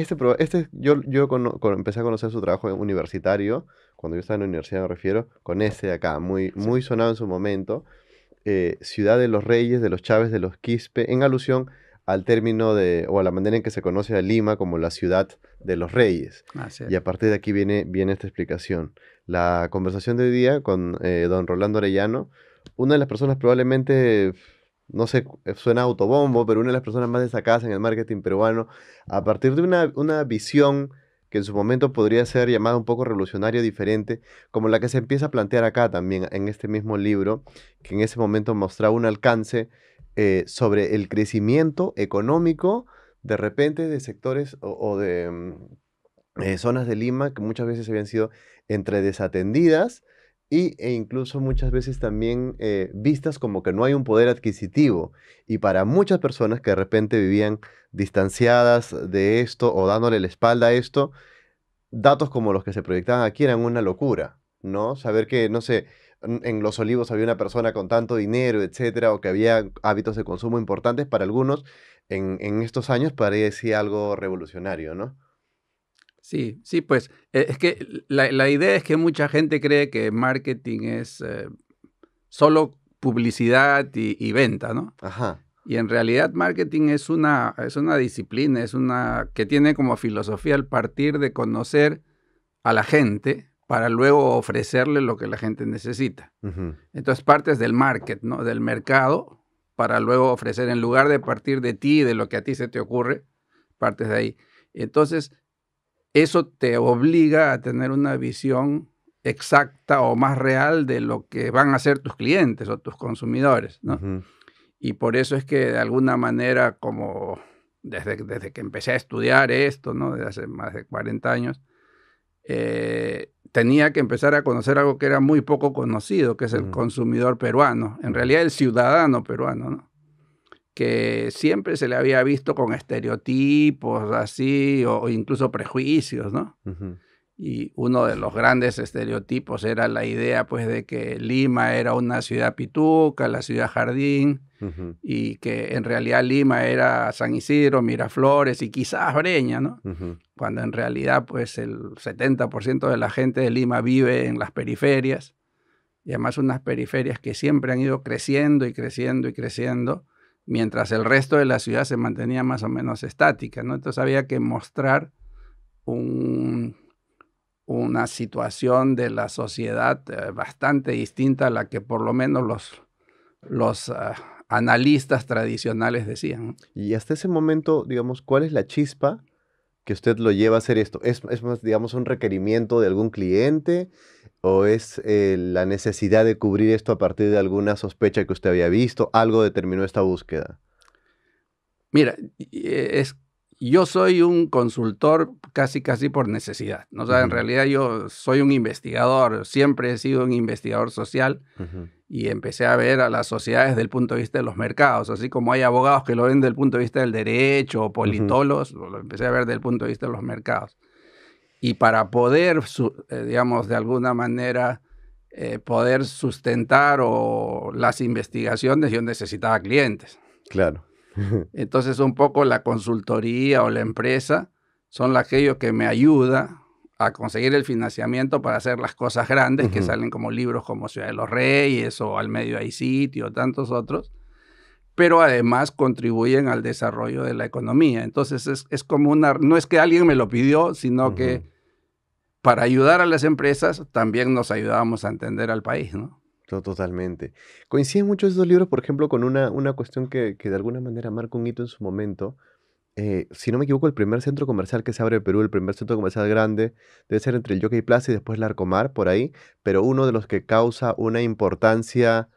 este, este yo, empecé a conocer su trabajo universitario, cuando yo estaba en la universidad me refiero, con este de acá, muy, sonado en su momento, eh, Ciudad de los Reyes, de los Chávez, de los Quispe, en alusión al término de, o a la manera en que se conoce a Lima como la ciudad de los reyes. Y a partir de aquí viene, esta explicación. La conversación de hoy día con eh, don Rolando Arellano, una de las personas probablemente no sé, eh, suena autobombo, pero una de las personas más destacadas en el marketing peruano, a partir de una, visión que en su momento podría ser llamada un poco revolucionaria, diferente, como la que se empieza a plantear acá también, en este mismo libro, que en ese momento mostraba un alcance eh, sobre el crecimiento económico de repente de sectores o, de mm, eh, zonas de Lima que muchas veces habían sido entre desatendidas y, e incluso muchas veces también eh, vistas como que no hay un poder adquisitivo. Y para muchas personas que de repente vivían distanciadas de esto o dándole la espalda a esto, datos como los que se proyectaban aquí eran una locura, ¿no? Saber que, no sé, en Los Olivos había una persona con tanto dinero, etcétera, o que había hábitos de consumo importantes para algunos, en, en estos años parecía algo revolucionario, ¿no? Sí, sí, pues e, es que la, idea es que mucha gente cree que marketing es eh, solo publicidad y, venta, ¿no? Ajá. Y en realidad marketing es una, es una disciplina, es una que tiene como filosofía el partir de conocer a la gente para luego ofrecerle lo que la gente necesita. Entonces partes del market, ¿no? Del mercado para luego ofrecer, en lugar de partir de ti, de lo que a ti se te ocurre, partes de ahí. Entonces, eso te obliga a tener una visión exacta o más real de lo que van a ser tus clientes o tus consumidores, Y por eso es que de alguna manera, como desde, desde que empecé a estudiar esto, ¿no? Desde hace más de 40 años, eh, tenía que empezar a conocer algo que era muy poco conocido, que es el consumidor peruano, en realidad el ciudadano peruano, ¿no? que siempre se le había visto con estereotipos así o, incluso prejuicios, ¿no? Y uno de los grandes estereotipos era la idea, pues, de que Lima era una ciudad pituca, la ciudad jardín, y que en realidad Lima era San Isidro, Miraflores y quizás Breña, ¿no? Cuando en realidad, pues, el 70% de la gente de Lima vive en las periferias, y además unas periferias que siempre han ido creciendo y creciendo y creciendo, mientras el resto de la ciudad se mantenía más o menos estática, ¿no? Entonces había que mostrar una situación de la sociedad eh, bastante distinta a la que por lo menos los, los ah, analistas tradicionales decían. Y hasta ese momento, digamos, ¿cuál es la chispa que usted lo lleva a hacer esto? ¿Es, es más, digamos, un requerimiento de algún cliente? o es eh, la necesidad de cubrir esto a partir de alguna sospecha que usted había visto? ¿Algo determinó esta búsqueda? Mira, eh, es, yo soy un consultor casi, casi por necesidad. ¿no? en realidad yo soy un investigador, siempre he sido un investigador social y empecé a ver a las sociedades desde el punto de vista de los mercados. Así como hay abogados que lo ven desde el punto de vista del derecho o politólogos, lo empecé a ver desde el punto de vista de los mercados y para poder, eh, digamos, de alguna manera, eh, poder sustentar o las investigaciones, yo necesitaba clientes. Claro. Entonces, un poco la consultoría o la empresa son aquellos que me ayuda a conseguir el financiamiento para hacer las cosas grandes que salen como libros como Ciudad de los Reyes o Al Medio hay Sitio, tantos otros pero además contribuyen al desarrollo de la economía. Entonces es, como una, no es que alguien me lo pidió, sino que para ayudar a las empresas también nos ayudábamos a entender al país, ¿no? Totalmente. Coinciden de estos libros, por ejemplo, con una, cuestión que, de alguna manera marca un hito en su momento, eh, si no me equivoco, el primer centro comercial que se abre en Perú, el primer centro comercial grande, debe ser entre el Jockey Plaza y después el Arcomar, por ahí, pero uno de los que causa una importancia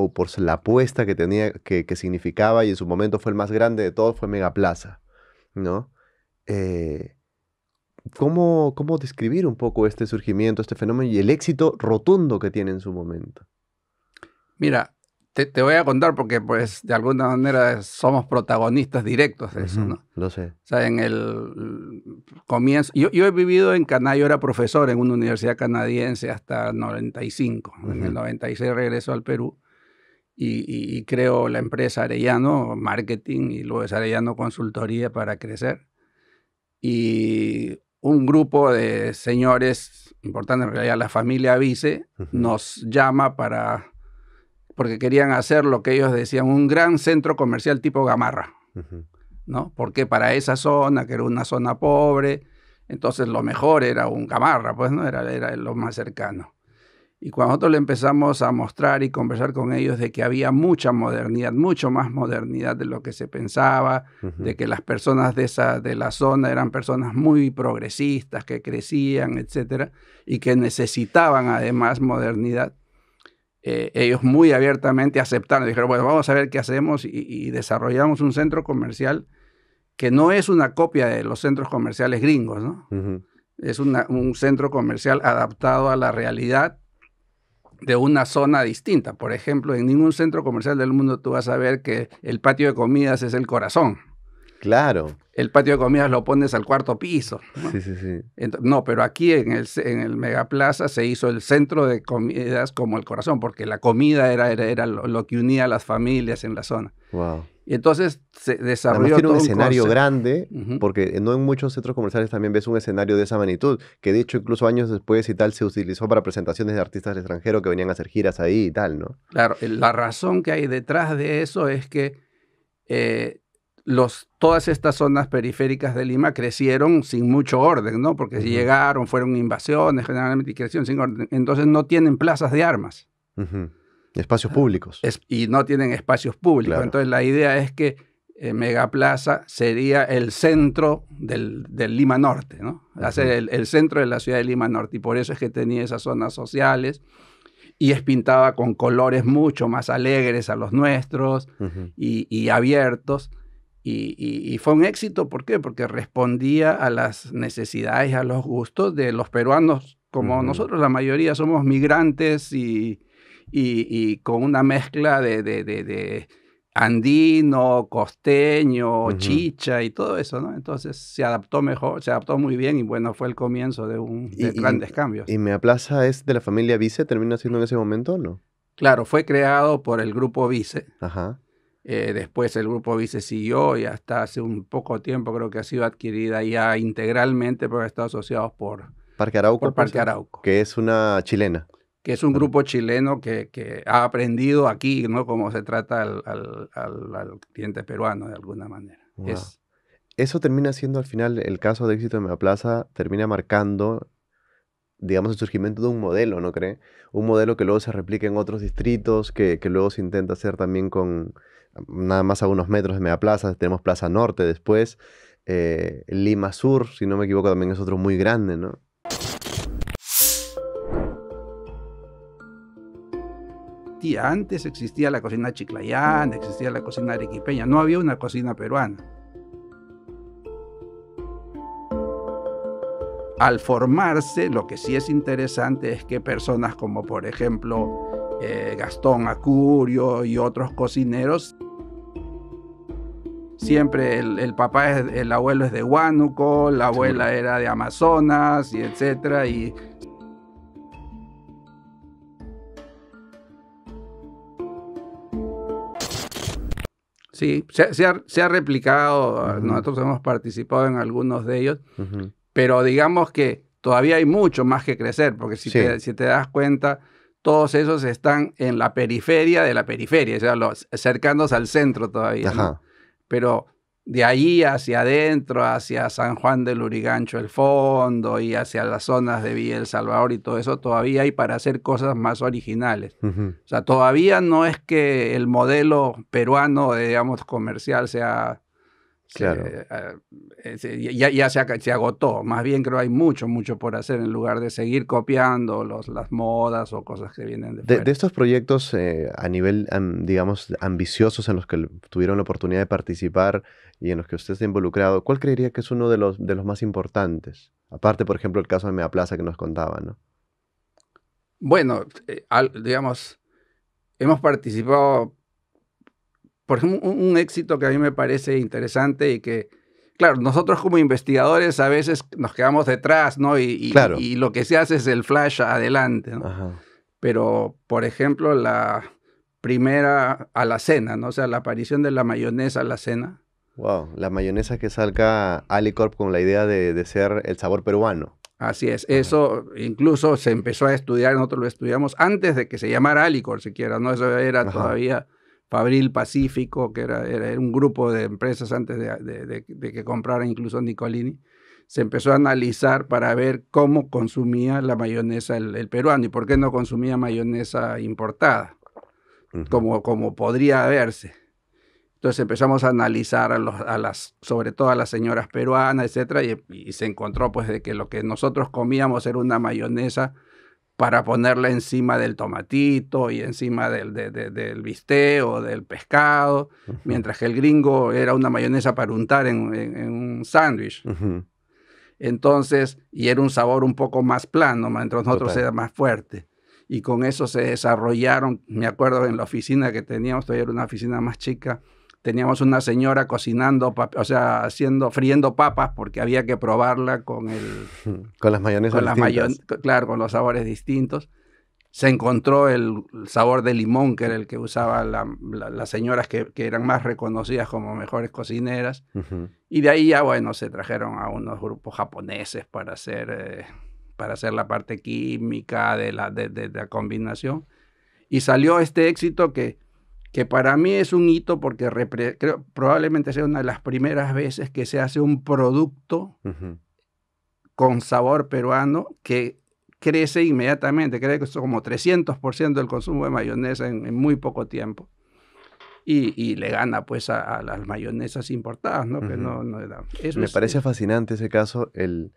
o por la apuesta que tenía, que, significaba, y en su momento fue el más grande de todos, fue Megaplaza, ¿no? Eh, ¿cómo, describir un poco este surgimiento, este fenómeno y el éxito rotundo que tiene en su momento? Mira, te, voy a contar porque, pues, de alguna manera somos protagonistas directos de eso, ¿no? Lo sé. O sea, en el mm, comienzo. Yo, he vivido en Canadá, yo era profesor en una universidad canadiense hasta el 95. En el 96 regreso al Perú y, creo la empresa Arellano Marketing y luego es Arellano Consultoría para crecer. Y un grupo de señores, importantes, en realidad la familia Vice, nos llama para, porque querían hacer lo que ellos decían, un gran centro comercial tipo Gamarra, ¿no? Porque para esa zona, que era una zona pobre, entonces lo mejor era un Gamarra, pues no, era, era lo más cercano. Y cuando nosotros le empezamos a mostrar y conversar con ellos de que había mucha modernidad, mucho más modernidad de lo que se pensaba, de que las personas de, esa, de la zona eran personas muy progresistas, que crecían, etcétera, y que necesitaban además modernidad, eh, ellos muy abiertamente aceptaron. Dijeron, bueno, vamos a ver qué hacemos y, desarrollamos un centro comercial que no es una copia de los centros comerciales gringos, ¿no? Es un centro comercial adaptado a la realidad de una zona distinta. Por ejemplo, en ningún centro comercial del mundo tú vas a ver que el patio de comidas es el corazón. Claro. El patio de comidas lo pones al cuarto piso. ¿no? Sí, sí, sí. no, pero aquí en el, en el Megaplaza se hizo el centro de comidas como el corazón, porque la comida era, era, lo, que unía a las familias en la zona. Wow. Y entonces se desarrolló un escenario grande, porque no en muchos centros comerciales también ves un escenario de esa magnitud, que de hecho incluso años después y tal se utilizó para presentaciones de artistas extranjeros que venían a hacer giras ahí y tal, ¿no? Claro, eh, la razón que hay detrás de eso es que eh, los, todas estas zonas periféricas de Lima crecieron sin mucho orden, ¿no? Porque llegaron, fueron invasiones generalmente y crecieron sin orden. Entonces no tienen plazas de armas. Espacios públicos. y no tienen espacios públicos. Entonces la idea es que eh, Megaplaza sería el centro del, Lima Norte, ¿no? el, centro de la ciudad de Lima Norte. Y por eso es que tenía esas zonas sociales y es pintada con colores mucho más alegres a los nuestros y, abiertos. Y, fue un éxito, ¿por qué? Porque respondía a las necesidades, a los gustos de los peruanos, como nosotros la mayoría somos migrantes y, y, con una mezcla de, andino, costeño, chicha y todo eso, ¿no? Entonces se adaptó mejor, se adaptó muy bien y bueno, fue el comienzo de, un, grandes cambios. ¿Y Mea Plaza es de la familia Vice? ¿Termina siendo en ese momento o no? Claro, fue creado por el grupo Vice. Ajá. Eh, después el grupo Vice siguió y hasta hace un poco tiempo creo que ha sido adquirida ya integralmente porque ha estado asociados por Parque Arauco. Por Parque Arauco. Que es una chilena es un grupo chileno que, ha aprendido aquí, ¿no? Cómo se trata al, cliente peruano de alguna manera. Es, Eso termina siendo al final el caso de éxito de Mega Plaza, termina marcando digamos, el surgimiento de un modelo, ¿no cree? Un modelo que luego se replica en otros distritos, que, luego se intenta hacer también con nada más a unos metros de Plaza. tenemos Plaza Norte después, eh, Lima Sur, si no me equivoco, también es otro muy grande, ¿no? antes existía la cocina chiclayana, existía la cocina arequipeña, no había una cocina peruana. Al formarse, lo que sí es interesante es que personas como por ejemplo eh, Gastón Acurio y otros cocineros siempre el, papá, es, el abuelo es de Huánuco, la abuela era de Amazonas y etcétera, y Sí, se, ha, se ha, replicado, ah, nosotros hemos participado en algunos de ellos, pero digamos que todavía hay mucho más que crecer, porque si, te, si te das cuenta, todos esos están en la periferia de la periferia, o sea, los, cercanos al centro todavía. Pero de ahí hacia adentro, hacia San Juan del Urigancho el fondo y hacia las zonas de Villa El Salvador y todo eso, todavía hay para hacer cosas más originales. O sea, todavía no es que el modelo peruano, eh, digamos, comercial sea... Ah, eh, ya, ya se, agotó. Más bien creo que hay mucho, mucho por hacer en lugar de seguir copiando los, las modas o cosas que vienen de, de estos proyectos eh, a nivel, digamos, ambiciosos en los que tuvieron la oportunidad de participar, y en los que usted está involucrado, ¿cuál creería que es uno de los, de los más importantes? Aparte, por ejemplo, el caso de Mea Plaza que nos contaba, ¿no? Bueno, eh, digamos, hemos participado, por ejemplo, un, éxito que a mí me parece interesante y que, claro, nosotros como investigadores a veces nos quedamos detrás, ¿no? Y, claro. y, lo que se hace es el flash adelante, ¿no? Pero, por ejemplo, la primera a la cena, ¿no? O sea, la aparición de la mayonesa a la cena Wow, la mayonesa que salga Alicorp con la idea de, ser el sabor peruano. Así es, eso incluso se empezó a estudiar, nosotros lo estudiamos antes de que se llamara Alicorp siquiera, ¿no? Eso era todavía Fabril Pacífico, que era, un grupo de empresas antes de, que comprara incluso Nicolini. Se empezó a analizar para ver cómo consumía la mayonesa el, peruano y por qué no consumía mayonesa importada, como, como podría verse. Entonces empezamos a analizar a, los, a las, sobre todo a las señoras peruanas, etcétera, y, se encontró pues de que lo que nosotros comíamos era una mayonesa para ponerla encima del tomatito y encima del, de, del bistec o del pescado, mientras que el gringo era una mayonesa para untar en, en, un sándwich. Entonces, y era un sabor un poco más plano, mientras nosotros era más fuerte y con eso se desarrollaron, me acuerdo en la oficina que teníamos, todavía era una oficina más chica, teníamos una señora cocinando, o sea, haciendo, friendo papas porque había que probarla con el... Con las mayonesas claro, con los sabores distintos. Se encontró el sabor de limón, que era el que usaban las señoras que, eran más reconocidas como mejores cocineras. Y de ahí ya, bueno, se trajeron a unos grupos japoneses para hacer, eh, para hacer la parte química de la, de la combinación. Y salió este éxito que que para mí es un hito porque probablemente sea una de las primeras veces que se hace un producto con sabor peruano que crece inmediatamente, creo que es como 300% del consumo de mayonesa en, muy poco tiempo. Y, le gana pues a, las mayonesas importadas, ¿no? Me parece eh. fascinante ese caso, el,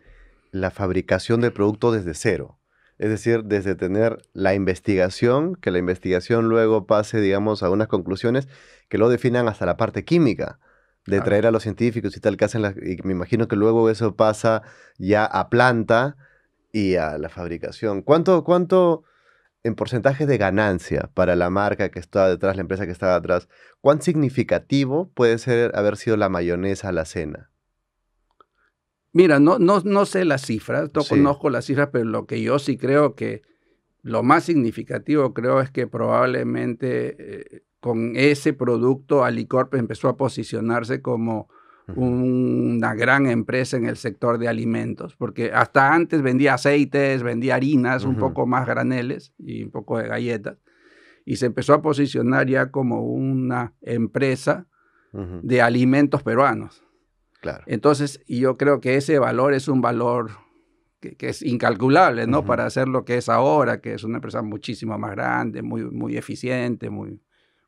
la fabricación del producto desde cero. Es decir, desde tener la investigación, que la investigación luego pase, digamos, a unas conclusiones que lo definan hasta la parte química, de traer a los científicos y tal que hacen, las, y me imagino que luego eso pasa ya a planta y a la fabricación. ¿Cuánto, cuánto en porcentaje de ganancia para la marca que está detrás, la empresa que está detrás, cuán significativo puede ser haber sido la mayonesa a la cena? Mira, no, no, no sé las cifras, no conozco las cifras, pero lo que yo sí creo que lo más significativo creo es que probablemente eh, con ese producto Alicorp empezó a posicionarse como una gran empresa en el sector de alimentos, porque hasta antes vendía aceites, vendía harinas, un poco más graneles y un poco de galletas, y se empezó a posicionar ya como una empresa de alimentos peruanos. Entonces, yo creo que ese valor es un valor que, es incalculable, ¿no? Para hacer lo que es ahora, que es una empresa muchísimo más grande, muy, muy eficiente, muy,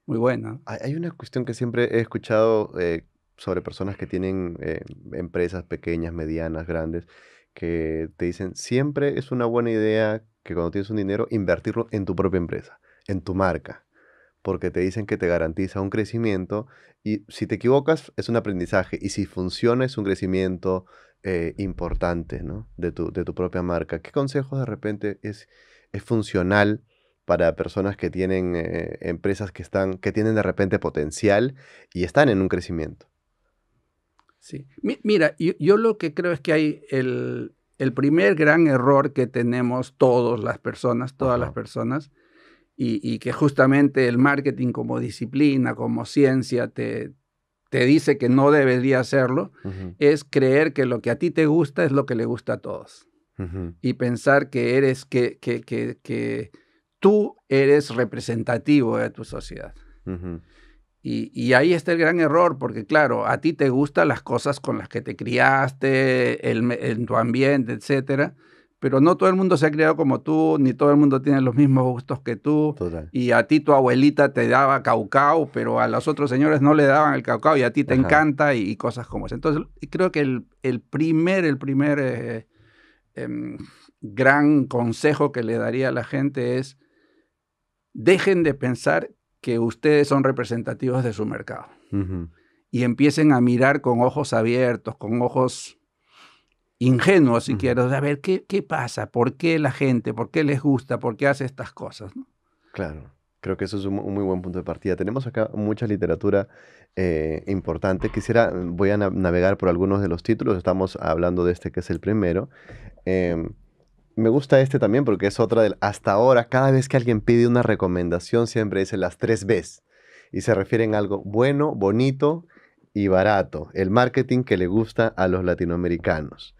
muy buena. Hay una cuestión que siempre he escuchado eh, sobre personas que tienen eh, empresas pequeñas, medianas, grandes, que te dicen, siempre es una buena idea que cuando tienes un dinero, invertirlo en tu propia empresa, en tu marca porque te dicen que te garantiza un crecimiento y si te equivocas es un aprendizaje y si funciona es un crecimiento eh, importante de, tu, propia marca. ¿Qué consejos de repente es, es funcional para personas que tienen eh, empresas que, están, que tienen de repente potencial y están en un crecimiento? Sí, mira, yo, lo que creo es que hay el, primer gran error que tenemos todas las personas, todas las personas, y, que justamente el marketing como disciplina, como ciencia, te, dice que no debería hacerlo, es creer que lo que a ti te gusta es lo que le gusta a todos. Y pensar que eres, que, tú eres representativo de tu sociedad. Y, ahí está el gran error, porque claro, a ti te gustan las cosas con las que te criaste, en tu ambiente, etcétera, pero no todo el mundo se ha criado como tú, ni todo el mundo tiene los mismos gustos que tú. Y a ti tu abuelita te daba caucao, pero a los otros señores no le daban el caucao y a ti te encanta y, cosas como esa. Entonces, creo que el, primer, el primer eh, em, gran consejo que le daría a la gente es, dejen de pensar que ustedes son representativos de su mercado. Y empiecen a mirar con ojos abiertos, con ojos ingenuo, si quiero, saber ¿qué, pasa, por qué la gente, por qué les gusta, por qué hace estas cosas. Claro. Creo que eso es un, muy buen punto de partida. Tenemos acá mucha literatura eh, importante. Quisiera, voy a navegar por algunos de los títulos. Estamos hablando de este que es el primero. Em, me gusta este también porque es otra del... Hasta ahora, cada vez que alguien pide una recomendación, siempre dice las tres Bs. Y se refieren a algo bueno, bonito, y barato, el marketing que le gusta a los latinoamericanos.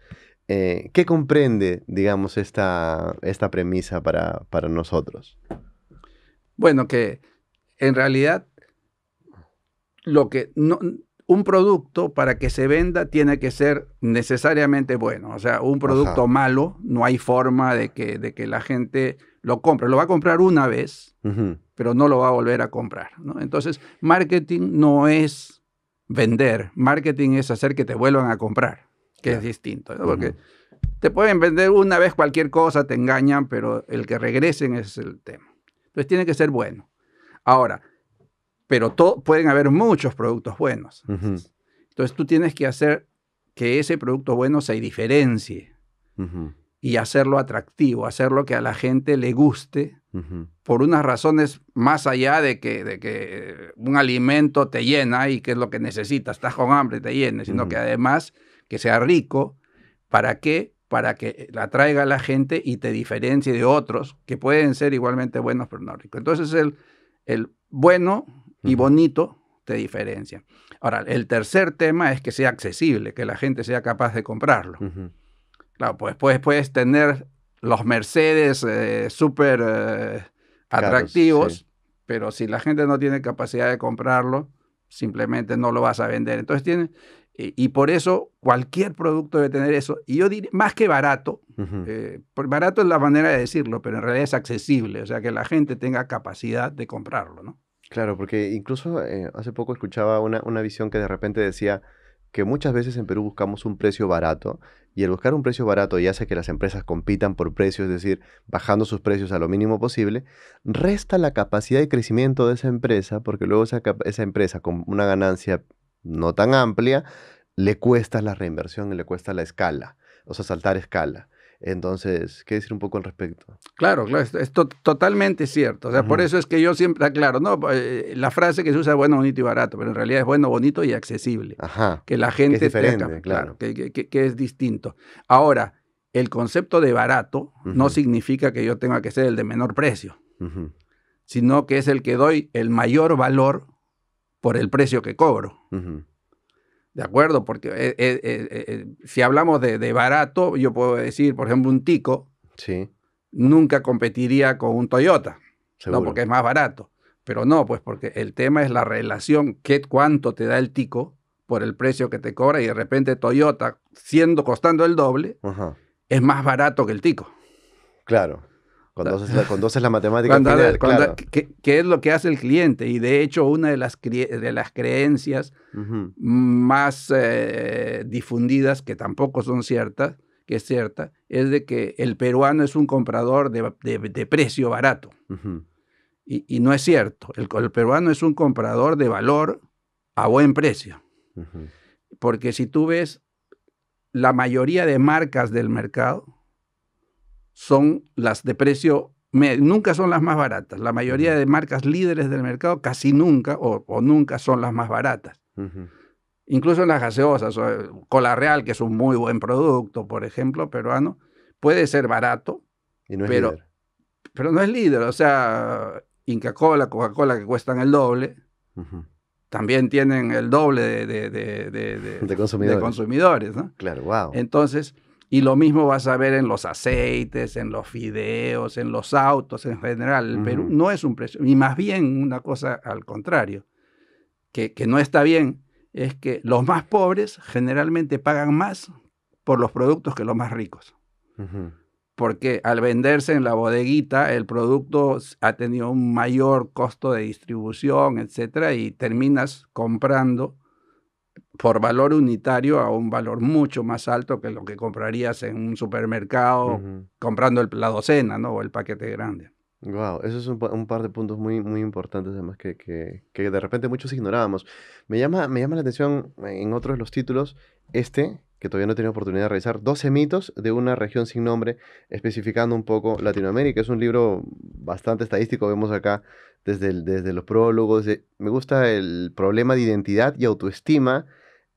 Eh, ¿Qué comprende, digamos, esta, esta premisa para, nosotros? Bueno, que en realidad lo que no, un producto para que se venda tiene que ser necesariamente bueno. O sea, un producto malo no hay forma de que, que la gente lo compre. Lo va a comprar una vez, pero no lo va a volver a comprar. Entonces, marketing no es vender. Marketing es hacer que te vuelvan a comprar, que es distinto. Porque te pueden vender una vez cualquier cosa, te engañan, pero el que regresen es el tema. Entonces tiene que ser bueno. Ahora, pero pueden haber muchos productos buenos. Entonces tú tienes que hacer que ese producto bueno se diferencie y hacerlo atractivo, hacerlo que a la gente le guste por unas razones más allá de que, de que un alimento te llena y que es lo que necesitas, estás con hambre, te llene, sino que además que sea rico. ¿Para qué? Para que la traiga a la gente y te diferencie de otros que pueden ser igualmente buenos pero no ricos. Entonces el, el bueno y bonito te diferencia. Ahora, el tercer tema es que sea accesible, que la gente sea capaz de comprarlo. Claro, pues puedes, puedes tener los Mercedes eh, súper eh, atractivos, pero si la gente no tiene capacidad de comprarlo, simplemente no lo vas a vender. Entonces tiene, y, por eso cualquier producto debe tener eso. Y yo diría, más que barato, eh, barato es la manera de decirlo, pero en realidad es accesible, o sea, que la gente tenga capacidad de comprarlo, ¿no? Claro, porque incluso hace poco escuchaba una, una visión que de repente decía, que muchas veces en Perú buscamos un precio barato y el buscar un precio barato y hace que las empresas compitan por precio es decir, bajando sus precios a lo mínimo posible, resta la capacidad de crecimiento de esa empresa porque luego esa, esa empresa con una ganancia no tan amplia le cuesta la reinversión y le cuesta la escala, o sea, saltar escala. Entonces, ¿qué decir un poco al respecto? Claro, claro, es, totalmente cierto. O sea, por eso es que yo siempre aclaro, ah, ¿no? Eh, la frase que se usa es bueno, bonito y barato, pero en realidad es bueno, bonito y accesible. Ajá. Que la gente... tenga, claro. que, es distinto. Ahora, el concepto de barato no significa que yo tenga que ser el de menor precio, sino que es el que doy el mayor valor por el precio que cobro. ¿De acuerdo? Porque eh, eh, eh, si hablamos de, barato, yo puedo decir, por ejemplo, un Tico sí. nunca competiría con un Toyota, porque es más barato. Pero no, pues porque el tema es la relación, que, cuánto te da el Tico por el precio que te cobra y de repente Toyota, siendo costando el doble, es más barato que el Tico. Claro. Cuando, la matemática. ¿qué, es lo que hace el cliente? Y de hecho, una de las, de las creencias más eh, difundidas, que tampoco son ciertas, que es cierta, es de que el peruano es un comprador de, precio barato. y, no es cierto. El, peruano es un comprador de valor a buen precio. Porque si tú ves la mayoría de marcas del mercado, son las de precio nunca son las más baratas. La mayoría de marcas líderes del mercado casi nunca o, nunca son las más baratas. Incluso en las gaseosas, eh, Cola Real, que es un muy buen producto, por ejemplo, peruano, puede ser barato, y no es pero, pero no es líder. O sea, Inca Cola, Coca-Cola, que cuestan el doble, también tienen el doble de, de, consumidores. Claro, wow. Entonces, y lo mismo vas a ver en los aceites, en los fideos, en los autos en general. pero Perú no es un precio, y más bien una cosa al contrario, que, no está bien, es que los más pobres generalmente pagan más por los productos que los más ricos. Porque al venderse en la bodeguita, el producto ha tenido un mayor costo de distribución, etcétera, y terminas comprando por valor unitario a un valor mucho más alto que lo que comprarías en un supermercado comprando el, la docena ¿no? o el paquete grande. Wow, eso es un, par de puntos muy, muy importantes además que, de repente muchos ignorábamos. Me llama, me llama la atención eh, en otros de los títulos este, que todavía no he tenido oportunidad de revisar, 12 mitos de una región sin nombre, especificando un poco Latinoamérica. Es un libro bastante estadístico, vemos acá desde, desde los prólogos. Eh, me gusta el problema de identidad y autoestima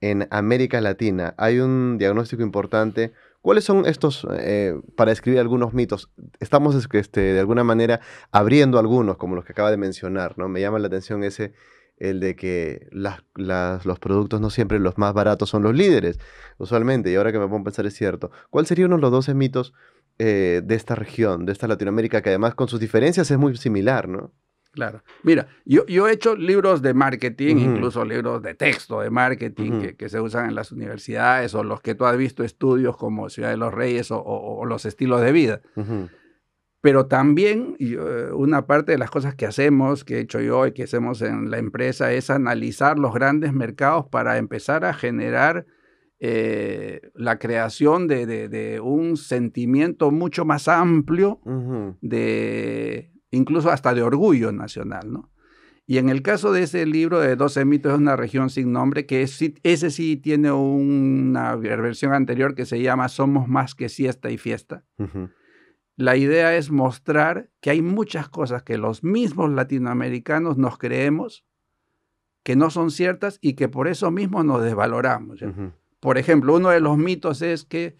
en América Latina. Hay un diagnóstico importante. ¿Cuáles son estos, eh, para escribir algunos mitos? Estamos este, de alguna manera abriendo algunos, como los que acaba de mencionar, ¿no? Me llama la atención ese, el de que las, los productos no siempre los más baratos son los líderes, usualmente, y ahora que me pongo a pensar es cierto. ¿Cuál sería uno de los 12 mitos eh, de esta región, de esta Latinoamérica, que además con sus diferencias es muy similar, ¿no? Claro. Mira, yo, he hecho libros de marketing, incluso libros de texto de marketing que, se usan en las universidades o los que tú has visto estudios como Ciudad de los Reyes o, los estilos de vida. Pero también eh, una parte de las cosas que hacemos, que he hecho yo y que hacemos en la empresa, es analizar los grandes mercados para empezar a generar eh, la creación de, un sentimiento mucho más amplio de incluso hasta de orgullo nacional, ¿no? Y en el caso de ese libro de 12 mitos de una región sin nombre, que ese sí tiene una versión anterior que se llama Somos más que siesta y fiesta. La idea es mostrar que hay muchas cosas que los mismos latinoamericanos nos creemos que no son ciertas y que por eso mismo nos desvaloramos. Por ejemplo, uno de los mitos es que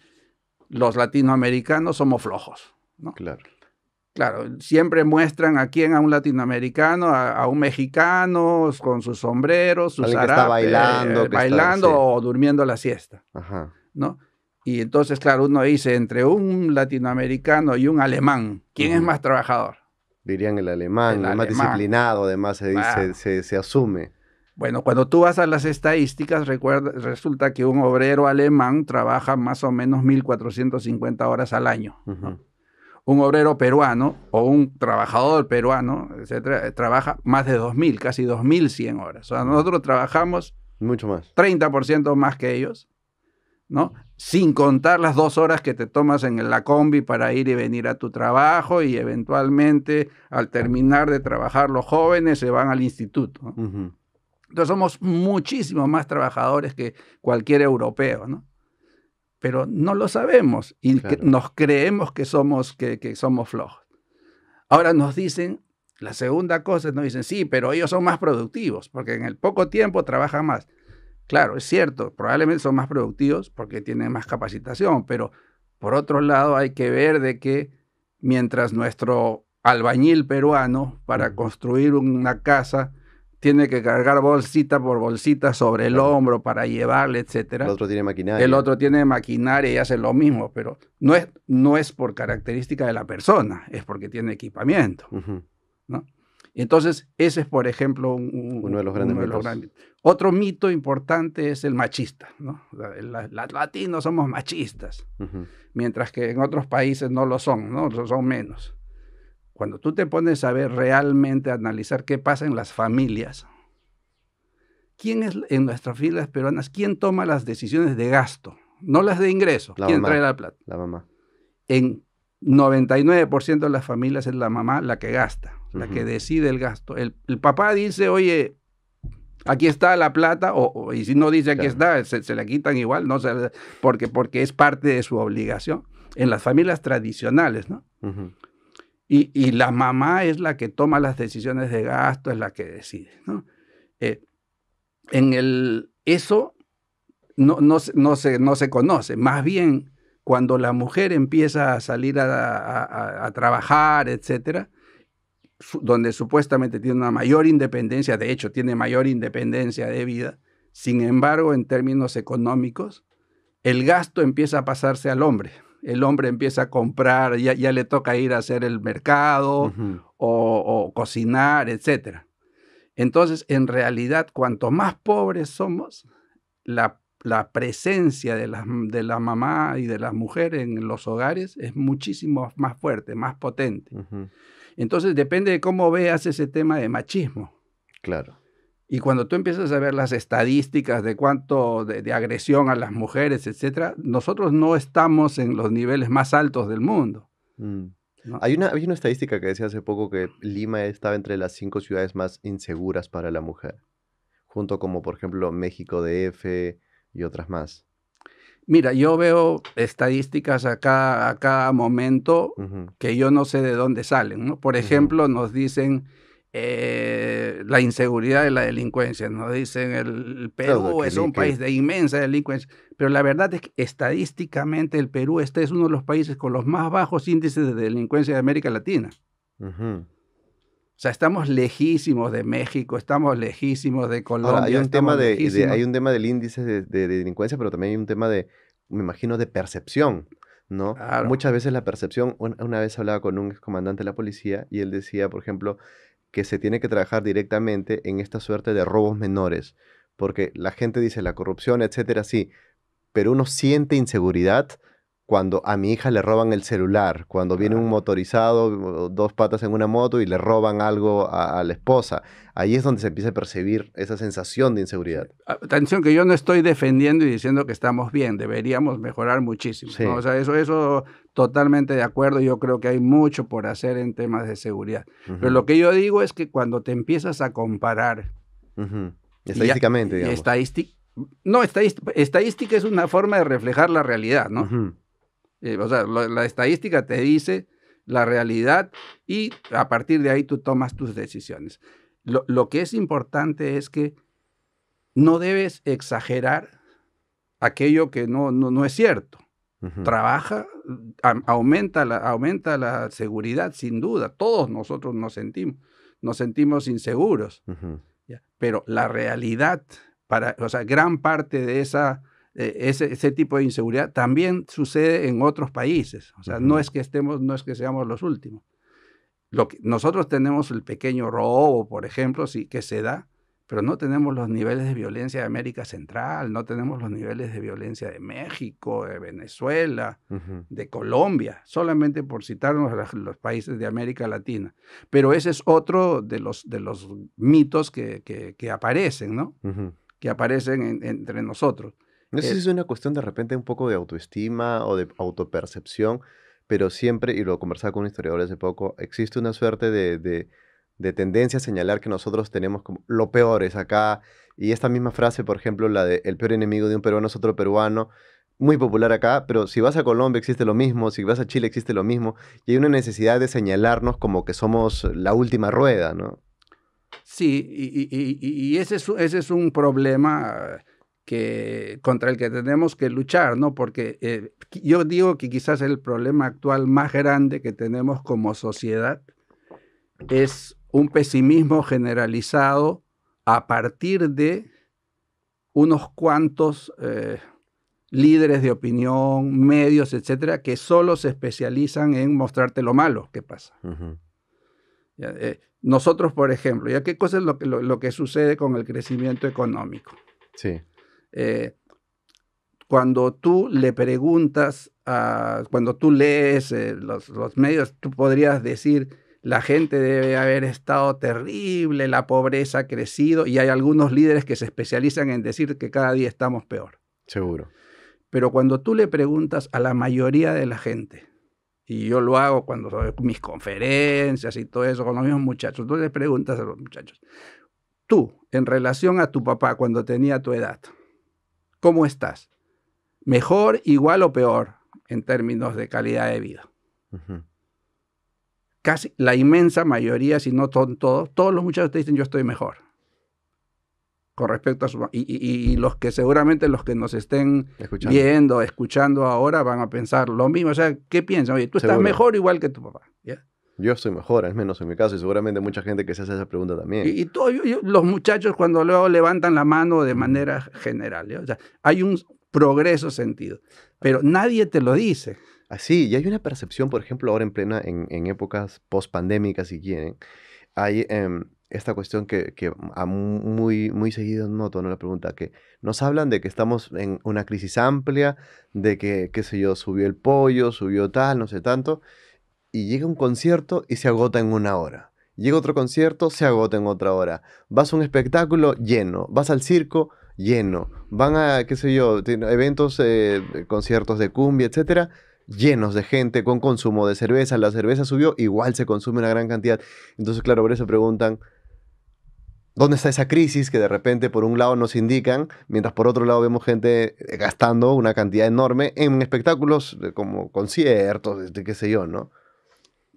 los latinoamericanos somos flojos. ¿no? Claro. Claro, siempre muestran a quién, a un latinoamericano, a, un mexicano con sus sombreros, sus que bailando, bailando o durmiendo la siesta, ¿no? Y entonces, claro, uno dice entre un latinoamericano y un alemán, ¿quién es más trabajador? Dirían el alemán, el, más disciplinado, además se, dice, se, asume. Bueno, cuando tú vas a las estadísticas, resulta que un obrero alemán trabaja más o menos 1.450 horas al año un obrero peruano o un trabajador peruano, etcétera, trabaja más de 2.000, casi 2.100 horas. O sea, nosotros trabajamos mucho más. 30% más que ellos, ¿no? Sin contar las dos horas que te tomas en la combi para ir y venir a tu trabajo y eventualmente al terminar de trabajar los jóvenes se van al instituto. Entonces somos muchísimo más trabajadores que cualquier europeo, ¿no? pero no lo sabemos y nos creemos que somos, que, somos flojos. Ahora nos dicen, la segunda cosa, nos dicen, sí, pero ellos son más productivos, porque en el poco tiempo trabajan más. Claro, es cierto, probablemente son más productivos porque tienen más capacitación, pero por otro lado hay que ver de que mientras nuestro albañil peruano para construir una casa tiene que cargar bolsita por bolsita sobre el hombro para llevarle, etcétera. El otro tiene maquinaria. El otro tiene maquinaria y hace lo mismo, pero no es, no es por característica de la persona, es porque tiene equipamiento. ¿no? Entonces, ese es, por ejemplo, uno de los grandes Otro mito importante es el machista. ¿no? Los latinos somos machistas, mientras que en otros países no lo son, ¿no? son menos. Cuando tú te pones a ver realmente, a analizar qué pasa en las familias, ¿quién es en nuestras filas peruanas, quién toma las decisiones de gasto? No las de ingreso. La ¿Quién trae la plata? La mamá. En 99% de las familias es la mamá la que gasta, la que decide el gasto. El, papá dice, oye, aquí está la plata, o, y si no dice aquí está, se, se, la quitan igual, no porque, porque es parte de su obligación. En las familias tradicionales, ¿no? Y, la mamá es la que toma las decisiones de gasto, es la que decide. Eh, en el, eso no, no, se, conoce. Más bien, cuando la mujer empieza a salir a, trabajar, etcétera, donde supuestamente tiene una mayor independencia, de hecho, tiene mayor independencia de vida, sin embargo, en términos económicos, el gasto empieza a pasarse al hombre el hombre empieza a comprar, ya, le toca ir a hacer el mercado o, cocinar, etc. Entonces, en realidad, cuanto más pobres somos, la, presencia de la, mamá y de las mujeres en los hogares es muchísimo más fuerte, más potente. Entonces, depende de cómo veas ese tema de machismo. Claro. Y cuando tú empiezas a ver las estadísticas de cuánto de, agresión a las mujeres, etcétera, nosotros no estamos en los niveles más altos del mundo. Mm. Hay, una, una estadística que decía hace poco que Lima estaba entre las cinco ciudades más inseguras para la mujer, junto como por ejemplo México DF y otras más. Mira, yo veo estadísticas acá a cada momento que yo no sé de dónde salen. Por ejemplo, nos dicen eh, la inseguridad y la delincuencia. Nos dicen el Perú es un país de inmensa delincuencia, pero la verdad es que estadísticamente el Perú este es uno de los países con los más bajos índices de delincuencia de América Latina. O sea, estamos lejísimos de México, estamos lejísimos de Colombia. hay, un tema de, hay un tema del índice de, delincuencia, pero también hay un tema de, me imagino, de percepción, ¿no? Muchas veces la percepción, una, vez hablaba con un comandante de la policía y él decía, por ejemplo, que se tiene que trabajar directamente en esta suerte de robos menores, porque la gente dice la corrupción, etcétera, sí, pero uno siente inseguridad cuando a mi hija le roban el celular, cuando viene un motorizado, dos patas en una moto y le roban algo a, la esposa. Ahí es donde se empieza a percibir esa sensación de inseguridad. Ah, atención, que yo no estoy defendiendo y diciendo que estamos bien, deberíamos mejorar muchísimo. O sea, eso, eso totalmente de acuerdo, yo creo que hay mucho por hacer en temas de seguridad. Pero lo que yo digo es que cuando te empiezas a comparar... Estadísticamente, digamos. Estadística, no, estadística, es una forma de reflejar la realidad, ¿no? Eh, o sea, la estadística te dice la realidad y a partir de ahí tú tomas tus decisiones. Lo, que es importante es que no debes exagerar aquello que no, no, es cierto. Trabaja, aumenta, la, aumenta la seguridad, sin duda. Todos nosotros nos sentimos, nos sentimos inseguros. Pero la realidad, para, o sea, gran parte de esa eh, ese, ese, tipo de inseguridad también sucede en otros países. O sea, no es que estemos, no es que seamos los últimos. Lo que, nosotros tenemos el pequeño robo, por ejemplo, sí, que se da, pero no tenemos los niveles de violencia de América Central, no tenemos los niveles de violencia de México, de Venezuela, de Colombia, solamente por citarnos los, países de América Latina. Pero ese es otro de los, de los mitos que, que, aparecen, ¿no? Que aparecen entre nosotros. No sé si es una cuestión de repente un poco de autoestima o de autopercepción, pero siempre, y lo conversado con un historiador hace poco, existe una suerte de, tendencia a señalar que nosotros tenemos lo peor es acá. Y esta misma frase, por ejemplo, la de el peor enemigo de un peruano es otro peruano, muy popular acá, pero si vas a Colombia existe lo mismo, si vas a Chile existe lo mismo, y hay una necesidad de señalarnos como que somos la última rueda, ¿no? Sí, y, ese, ese es un problema contra el que tenemos que luchar, ¿no? Porque eh, yo digo que quizás el problema actual más grande que tenemos como sociedad es un pesimismo generalizado a partir de unos cuantos eh, líderes de opinión, medios, etcétera, que solo se especializan en mostrarte lo malo que pasa. Eh, nosotros, por ejemplo, ¿ya qué cosa es lo, lo que sucede con el crecimiento económico? Sí. Eh, cuando tú le preguntas, a, cuando tú lees eh, los, los, medios, tú podrías decir, la gente debe haber estado terrible, la pobreza ha crecido y hay algunos líderes que se especializan en decir que cada día estamos peor. Seguro. Pero cuando tú le preguntas a la mayoría de la gente, y yo lo hago cuando mis conferencias y todo eso con los mismos muchachos, tú le preguntas a los muchachos, tú, en relación a tu papá cuando tenía tu edad, ¿Cómo estás? ¿Mejor, igual o peor en términos de calidad de vida? Casi la inmensa mayoría, si no todos, todos los muchachos te dicen yo estoy mejor. Con respecto a su... Y, y, los que seguramente los que nos estén viendo, escuchando ahora, van a pensar lo mismo. O sea, ¿qué piensan? Oye, tú estás mejor igual que tu papá. ¿ya? Yo estoy mejor, al menos en mi caso, y seguramente mucha gente que se hace esa pregunta también. Y, los muchachos cuando luego levantan la mano de manera general, ¿eh? o sea, hay un progreso sentido, pero nadie te lo dice. Así, y hay una percepción, por ejemplo, ahora en plena, en, en épocas post-pandémicas, si quieren, hay... Em, esta cuestión que, que muy, muy seguido noto, ¿no? La pregunta, que nos hablan de que estamos en una crisis amplia, de que, qué sé yo, subió el pollo, subió tal, no sé tanto, y llega un concierto y se agota en una hora. Llega otro concierto, se agota en otra hora. Vas a un espectáculo lleno, vas al circo lleno, van a, qué sé yo, eventos, eh, conciertos de cumbia, etcétera, llenos de gente con consumo de cerveza. La cerveza subió, igual se consume una gran cantidad. Entonces, claro, por eso preguntan, ¿Dónde está esa crisis que de repente por un lado nos indican, mientras por otro lado vemos gente eh, gastando una cantidad enorme en espectáculos eh, como conciertos, este, qué sé yo, ¿no?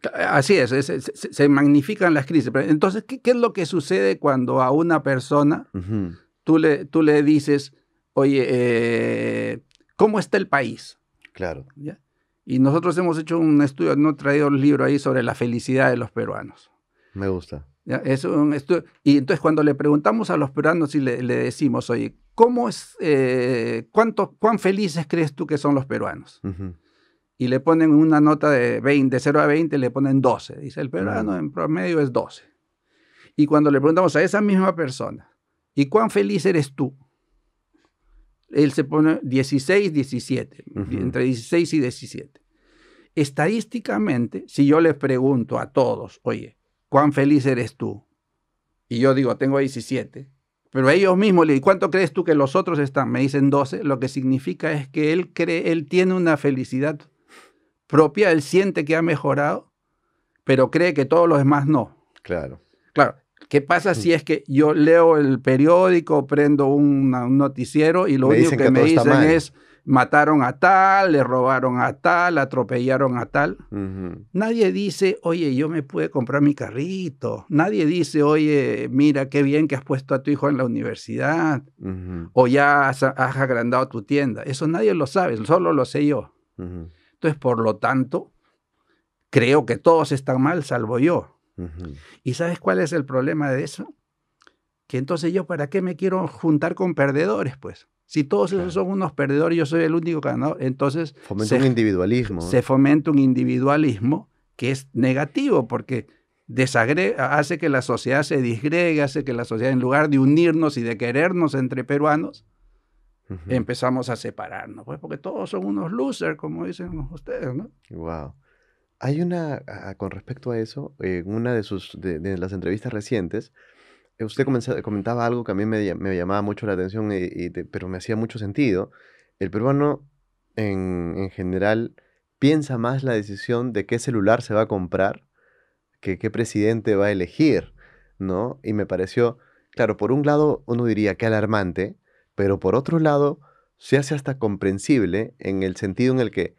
Eh, así es, se magnifican las crisis. entonces, ¿qué, es lo que sucede cuando a una persona tú, le, tú le dices, oye, eh, ¿cómo está el país? Claro. Y nosotros hemos hecho un estudio, no he traído el libro ahí sobre la felicidad de los peruanos. Me gusta. y entonces cuando le preguntamos a los peruanos y le, le decimos, oye, ¿cómo es, eh, ¿cuán felices crees tú que son los peruanos? y le ponen una nota de 20, de 0 a 20, le ponen 12. Dice, el peruano en promedio es 12. Y cuando le preguntamos a esa misma persona, ¿y cuán feliz eres tú? Él se pone 16, 17, entre 16 y 17. Estadísticamente, si yo les pregunto a todos, oye, ¿cuán feliz eres tú? Y yo digo, tengo 17. Pero ellos mismos le dicen, ¿cuánto crees tú que los otros están? Me dicen 12. Lo que significa es que él cree, él tiene una felicidad propia, él siente que ha mejorado, pero cree que todos los demás no. Claro. Claro. ¿Qué pasa si mm. es que yo leo el periódico, prendo un noticiero y lo único que, me dicen es mataron a tal, le robaron a tal, atropellaron a tal? Nadie dice, oye, yo me pude comprar mi carrito. Nadie dice, oye, mira qué bien que has puesto a tu hijo en la universidad. O ya has, agrandado tu tienda. Eso nadie lo sabe, solo lo sé yo. Entonces, por lo tanto, creo que todos están mal, salvo yo. ¿Y sabes cuál es el problema de eso? Que entonces yo, ¿para qué me quiero juntar con perdedores, pues? Si todos esos son unos perdedores, yo soy el único ganador, entonces... Fomenta se, un individualismo. Se fomenta un individualismo que es negativo, porque desagrega, hace que la sociedad se disgregue, hace que la sociedad, en lugar de unirnos y de querernos entre peruanos, empezamos a separarnos, pues porque todos son unos losers, como dicen ustedes, ¿no? Wow. Hay una, con respecto a eso, en una de, sus, de, las entrevistas recientes, eh, usted comentaba algo que a mí me, me llamaba mucho la atención, y, pero me hacía mucho sentido. El peruano, en, en, general, piensa más la decisión de qué celular se va a comprar que qué presidente va a elegir, ¿no? Y me pareció, claro, por un lado uno diría que alarmante, pero por otro lado se hace hasta comprensible en el sentido en el que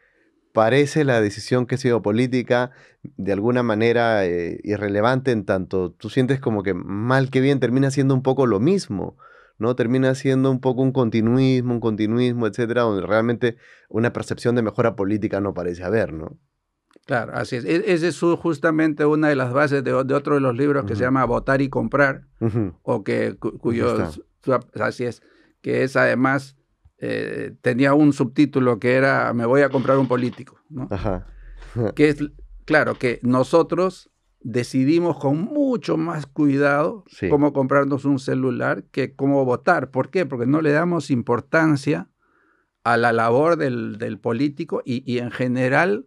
parece la decisión que ha sido política de alguna manera eh, irrelevante en tanto tú sientes como que mal que bien termina siendo un poco lo mismo, ¿no? Termina siendo un poco un continuismo, un continuismo, etcétera, donde realmente una percepción de mejora política no parece haber, ¿no? Claro, así es. E, Esa es justamente una de las bases de, otro de los libros que se llama Votar y Comprar, o que cuyos... Así es que es además, eh, tenía un subtítulo que era Me voy a comprar un político, que es, claro, que nosotros decidimos con mucho más cuidado cómo comprarnos un celular que cómo votar. ¿Por qué? Porque no le damos importancia a la labor del, político y, y en general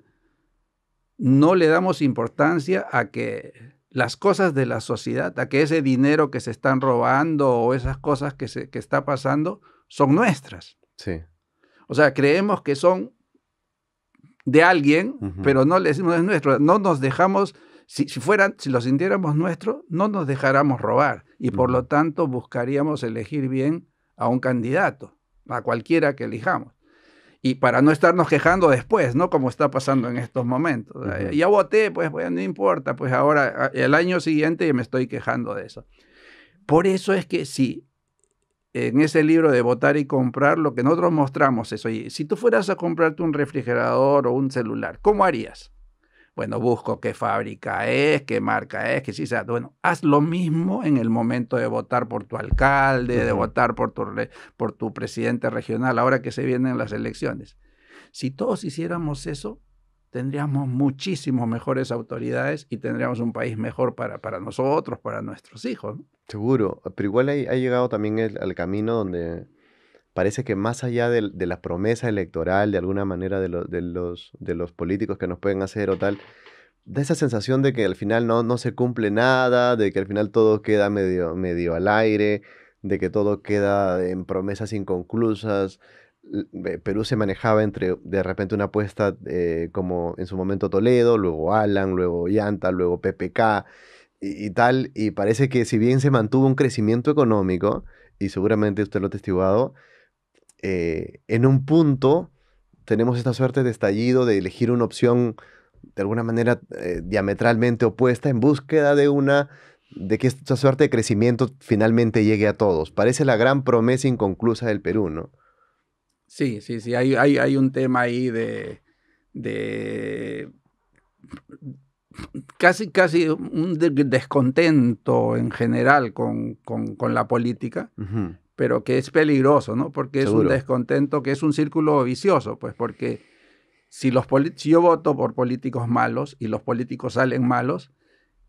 no le damos importancia a que las cosas de la sociedad, a que ese dinero que se están robando o esas cosas que, se, está pasando son nuestras. Sí. O sea, creemos que son de alguien, pero no les decimos es nuestro. No nos dejamos, si, fueran, si lo sintiéramos nuestro, no nos dejáramos robar. Y por lo tanto buscaríamos elegir bien a un candidato, a cualquiera que elijamos y para no estarnos quejando después, ¿no? Como está pasando en estos momentos. Ya voté, pues no importa, pues ahora el año siguiente me estoy quejando de eso. Por eso es que sí, en ese libro de votar y comprar, lo que nosotros mostramos eso. oye, si tú fueras a comprarte un refrigerador o un celular, ¿cómo harías? Bueno, busco qué fábrica es, qué marca es, qué sí, sea. Bueno, haz lo mismo en el momento de votar por tu alcalde, de votar por tu, por tu presidente regional, ahora que se vienen las elecciones. Si todos hiciéramos eso, tendríamos muchísimos mejores autoridades y tendríamos un país mejor para, para nosotros, para nuestros hijos. Seguro, pero igual ha llegado también el, al camino donde parece que más allá de, las la promesa electoral, de alguna manera, de, de, los, de los políticos que nos pueden hacer o tal, da esa sensación de que al final no, no se cumple nada, de que al final todo queda medio, medio al aire, de que todo queda en promesas inconclusas. Perú se manejaba entre de repente una apuesta eh, como en su momento Toledo, luego Alan, luego Yanta, luego PPK y, y, tal, y parece que si bien se mantuvo un crecimiento económico, y seguramente usted lo ha testiguado, eh, en un punto tenemos esta suerte de estallido, de elegir una opción de alguna manera eh, diametralmente opuesta en búsqueda de una, de que esta suerte de crecimiento finalmente llegue a todos. Parece la gran promesa inconclusa del Perú, ¿no? Sí, sí, sí, hay, hay, un tema ahí de, de casi, casi un descontento en general con, con, la política pero que es peligroso, ¿no? Porque es un descontento que es un círculo vicioso, pues porque si, los yo voto por políticos malos y los políticos salen malos,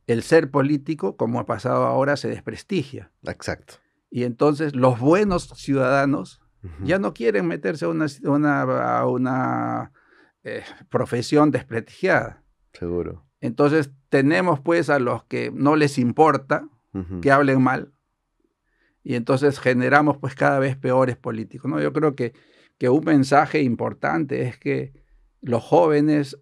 el ser político, como ha pasado ahora, se desprestigia. Exacto. Y entonces los buenos ciudadanos ya no quieren meterse a una, eh, profesión desprestigiada. Seguro. Entonces tenemos pues a los que no les importa que hablen mal, y entonces generamos pues cada vez peores políticos. ¿no? Yo creo que, que un mensaje importante es que los jóvenes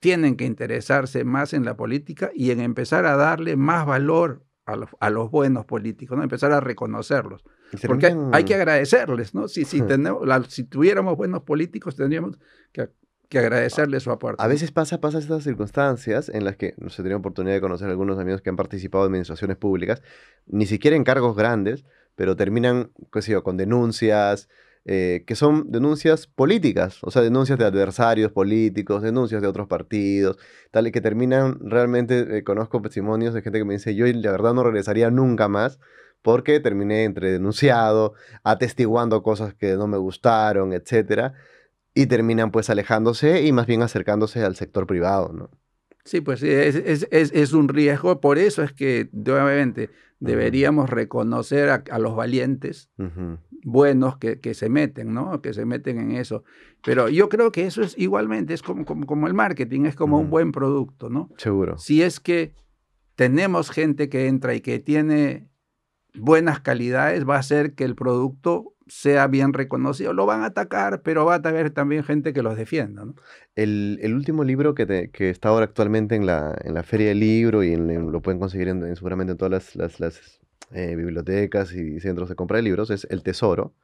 tienen que interesarse más en la política y en empezar a darle más valor a los, a los buenos políticos, ¿no? empezar a reconocerlos. Porque hay, que agradecerles, ¿no? Si, si tuviéramos buenos políticos, tendríamos que agradecerle su aporte. A veces pasa, pasa estas circunstancias en las que no se sé, oportunidad de conocer a algunos amigos que han participado en administraciones públicas, ni siquiera en cargos grandes, pero terminan, qué sé con denuncias, eh, que son denuncias políticas, o sea, denuncias de adversarios políticos, denuncias de otros partidos, tal, y que terminan realmente, eh, conozco testimonios de gente que me dice, yo la verdad no regresaría nunca más porque terminé entre denunciado, atestiguando cosas que no me gustaron, etcétera y terminan pues alejándose y más bien acercándose al sector privado, ¿no? Sí, pues es, un riesgo, por eso es que obviamente deberíamos reconocer a, los valientes buenos que, se meten, ¿no? Que se meten en eso. Pero yo creo que eso es igualmente, es como, como, el marketing, es como un buen producto, ¿no? Seguro. Si es que tenemos gente que entra y que tiene buenas calidades, va a hacer que el producto sea bien reconocido. Lo van a atacar, pero va a haber también gente que los defienda. El, último libro que, está ahora actualmente en la, en la Feria del Libro y lo pueden conseguir en, seguramente en todas las, las, eh, bibliotecas y centros de compra de libros es El Tesoro.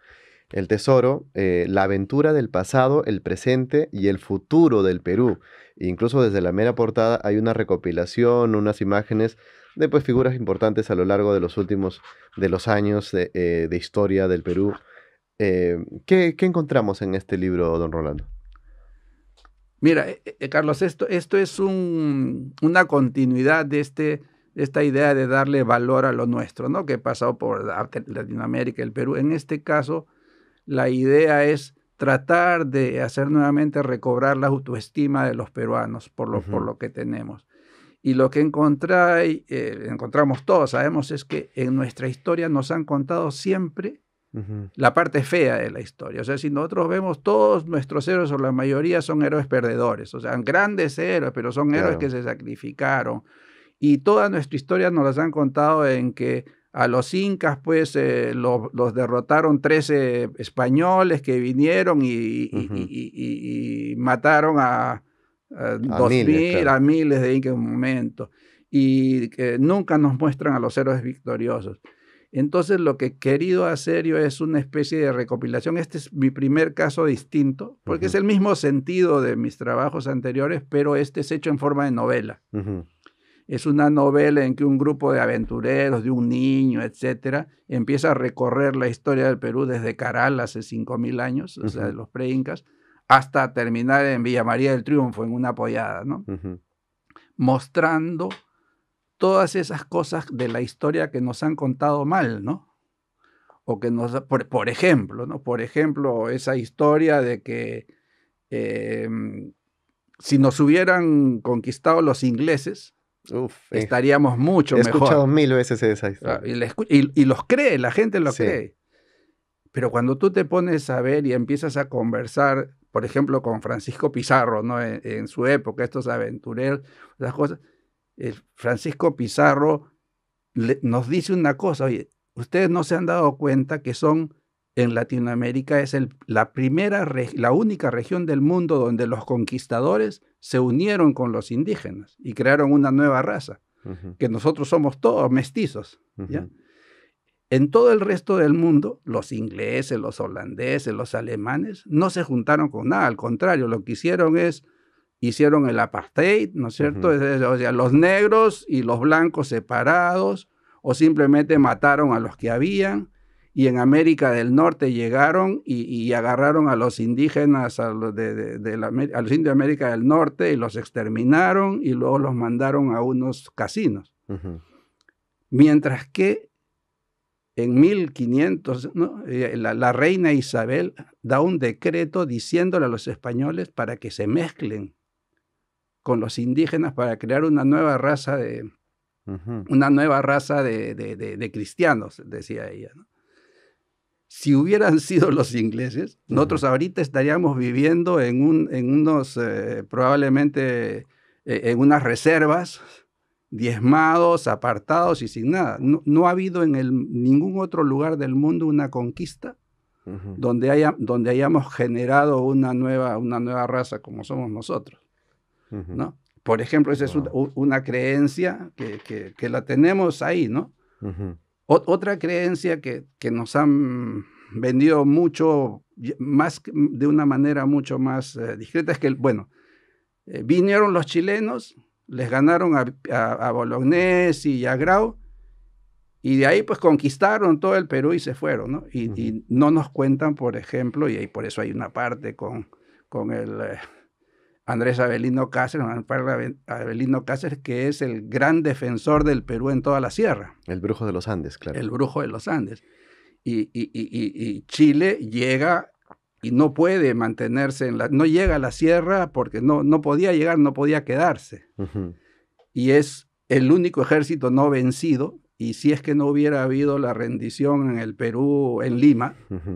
El Tesoro, eh, la aventura del pasado, el presente y el futuro del Perú. incluso desde la mera portada hay una recopilación, unas imágenes de pues, figuras importantes a lo largo de los últimos de los años de, eh, de historia del Perú eh, ¿qué, encontramos en este libro, don Rolando? Mira, eh, eh, Carlos, esto, esto es una continuidad de este, esta idea de darle valor a lo nuestro, ¿no? Que ha pasado por Latinoamérica, el Perú. En este caso, la idea es tratar de hacer nuevamente recobrar la autoestima de los peruanos por lo, por lo que tenemos. Y lo que encontramos todos, sabemos, es que en nuestra historia nos han contado siempre la parte fea de la historia. O sea, si nosotros vemos todos nuestros héroes, o la mayoría son héroes perdedores, o sea, grandes héroes, pero son héroes que se sacrificaron. Y toda nuestra historia nos las han contado en que a los incas, pues eh, los derrotaron 13 españoles que vinieron y, mataron a, a, a miles, de incas en un momento. Y que nunca nos muestran a los héroes victoriosos. Entonces lo que he querido hacer yo es una especie de recopilación. Este es mi primer caso distinto, porque es el mismo sentido de mis trabajos anteriores, pero este es hecho en forma de novela. Es una novela en que un grupo de aventureros, de un niño, etcétera, empieza a recorrer la historia del Perú desde Caral hace 5.000 años, o sea, de los pre-incas, hasta terminar en Villa María del Triunfo, en una apoyada, ¿no? Mostrando todas esas cosas de la historia que nos han contado mal, ¿no? O que nos, por, ejemplo, ¿no? Por ejemplo, esa historia de que em, si nos hubieran conquistado los ingleses, estaríamos mucho mejor. He escuchado mil veces esa ah, historia. Y, los cree, la gente lo cree. Pero cuando tú te pones a ver y empiezas a conversar, por ejemplo, con Francisco Pizarro, ¿no? E, en, su época, estos aventureros, las cosas, Francisco Pizarro nos dice una cosa, oye, ustedes no se han dado cuenta que son en Latinoamérica es la primera, la única región del mundo donde los conquistadores se unieron con los indígenas y crearon una nueva raza, que nosotros somos todos mestizos. En todo el resto del mundo, los ingleses, los holandeses, los alemanes, no se juntaron con nada, al contrario, lo que hicieron es hicieron el apartheid, ¿no es cierto? O sea, los negros y los blancos separados, o simplemente mataron a los que habían. Y en América del Norte llegaron y, agarraron a los indígenas, a los, de, de, indios de América del Norte, y los exterminaron y luego los mandaron a unos casinos. Mientras que en 1500, eh, la, reina Isabel da un decreto diciéndole a los españoles para que se mezclen con los indígenas para crear una nueva raza de, una nueva raza de, cristianos, decía ella. Si hubieran sido los ingleses, nosotros ahorita estaríamos viviendo en, unos, eh, probablemente, eh, en unas reservas, diezmados, apartados y sin nada. No, ha habido en ningún otro lugar del mundo una conquista donde, donde hayamos generado una nueva, una nueva raza como somos nosotros. ¿no? Por ejemplo, esa es una creencia que, la tenemos ahí, ¿no? Otra creencia que, nos han vendido mucho, más de una manera mucho más eh, discreta, es que, bueno, eh, vinieron los chilenos, les ganaron a, a, Bolognés y a Grau, y de ahí pues conquistaron todo el Perú y se fueron, ¿no? Y, no nos cuentan, por ejemplo, y ahí por eso hay una parte con, con el... Eh, Andrés Avelino Cáceres, Cáceres, que es el gran defensor del Perú en toda la sierra. El brujo de los Andes, claro. El brujo de los Andes. Y, Chile llega y no puede mantenerse en la... No llega a la sierra porque no, no podía llegar, no podía quedarse. Y es el único ejército no vencido. Y si es que no hubiera habido la rendición en el Perú, en Lima,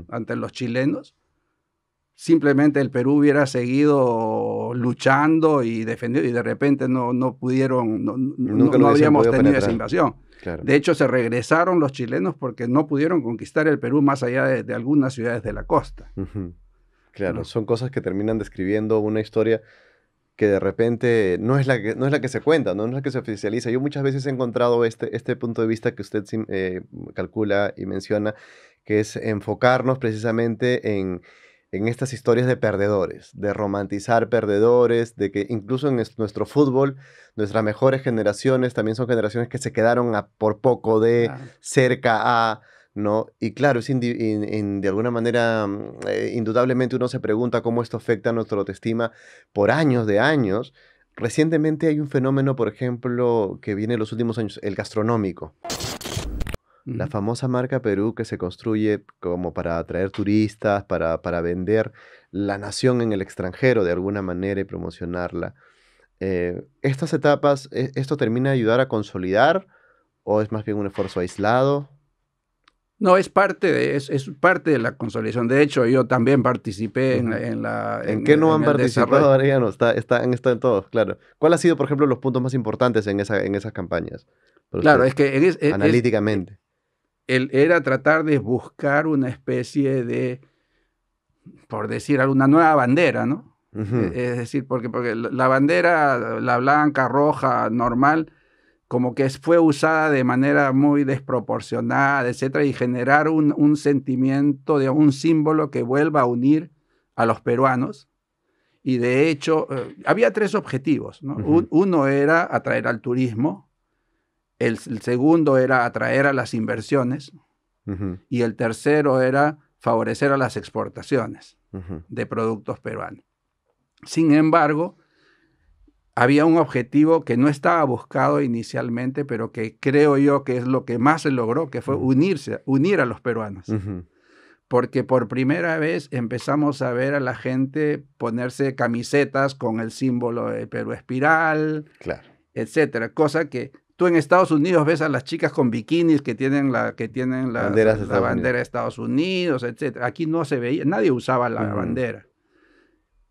ante los chilenos, simplemente el Perú hubiera seguido luchando y defendiendo y de repente no, no pudieron, no, Nunca no tenido esa invasión. De hecho, se regresaron los chilenos porque no pudieron conquistar el Perú más allá de, algunas ciudades de la costa. Claro, son cosas que terminan describiendo una historia que de repente no es la que, no es la que se cuenta, no, es la que se oficializa. Yo muchas veces he encontrado este, este punto de vista que usted eh, calcula y menciona, que es enfocarnos precisamente en en estas historias de perdedores, de romantizar perdedores, de que incluso en nuestro fútbol, nuestras mejores generaciones también son generaciones que se quedaron a, por poco de, cerca a, ¿no? Y claro, es de alguna manera, mm, eh, indudablemente uno se pregunta cómo esto afecta a nuestra autoestima por años de años. Recientemente hay un fenómeno, por ejemplo, que viene en los últimos años, el gastronómico la famosa marca Perú que se construye como para atraer turistas, para, para vender la nación en el extranjero de alguna manera y promocionarla. Eh, ¿Estas etapas, e, esto termina de ayudar a consolidar o es más bien un esfuerzo aislado? No, es parte de, es, parte de la consolidación. De hecho, yo también participé en, la, en qué no han participado, Ariano Está, está, en todos, claro. ¿Cuál ha sido, por ejemplo, los puntos más importantes en, esa, en esas campañas? Claro, es que... E, es, analíticamente era tratar de buscar una especie de, por decir alguna nueva bandera, ¿no? E, es decir, porque, porque la bandera, la blanca, roja, normal, como que fue usada de manera muy desproporcionada, etcétera, y generar un, sentimiento de un símbolo que vuelva a unir a los peruanos. Y de hecho, eh, había tres objetivos. uno era atraer al turismo, el, segundo era atraer a las inversiones. Y el tercero era favorecer a las exportaciones de productos peruanos. Sin embargo, había un objetivo que no estaba buscado inicialmente, pero que creo yo que es lo que más se logró, que fue unirse, unir a los peruanos. Porque por primera vez empezamos a ver a la gente ponerse camisetas con el símbolo de Perú espiral, claro. etcétera, cosa que en Estados Unidos ves a las chicas con bikinis que tienen la, que tienen la, de bandera de Estados Unidos, etc. Aquí no se veía, nadie usaba la bandera.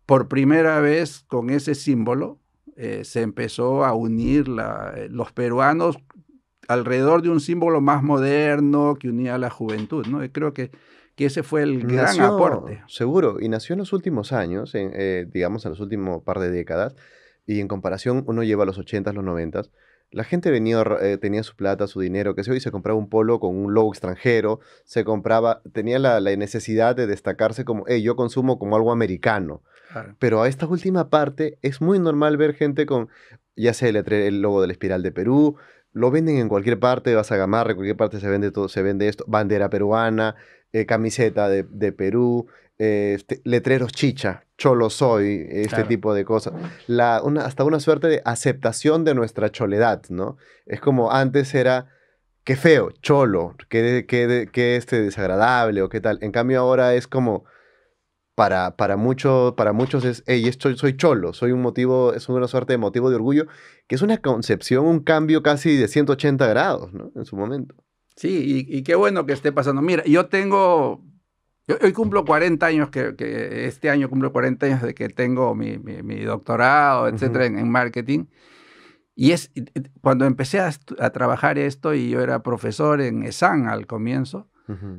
Por primera vez con ese símbolo eh, se empezó a unir la, eh, los peruanos alrededor de un símbolo más moderno que unía a la juventud. ¿no? Y creo que que ese fue el gran aporte. Seguro, y nació en los últimos años, eh, digamos en los últimos par de décadas, y en comparación uno lleva los 80s, los 90s, la gente venía, eh, tenía su plata, su dinero, que se hoy se compraba un polo con un logo extranjero, se compraba, tenía la, necesidad de destacarse como, hey, yo consumo como algo americano. Pero a esta última parte es muy normal ver gente con, ya sea el, logo de la espiral de Perú, lo venden en cualquier parte, vas a Gamarra, en cualquier parte se vende todo, se vende esto, bandera peruana, eh, camiseta de, Perú, eh, este, letreros chicha, cholo soy, este tipo de cosas. hasta una suerte de aceptación de nuestra choledad, ¿no? Es como antes era, qué feo, cholo, qué, este, desagradable o qué tal. En cambio ahora es como, para, para, para muchos es, hey, soy cholo, soy un motivo, es una suerte de motivo de orgullo, que es una concepción, un cambio casi de 180 grados, ¿no? En su momento. Sí, y, qué bueno que esté pasando. Mira, yo tengo, hoy cumplo 40 años, que, este año cumplo 40 años de que tengo mi, doctorado, etcétera, en, marketing. Y es cuando empecé a, trabajar esto y yo era profesor en ESAN al comienzo,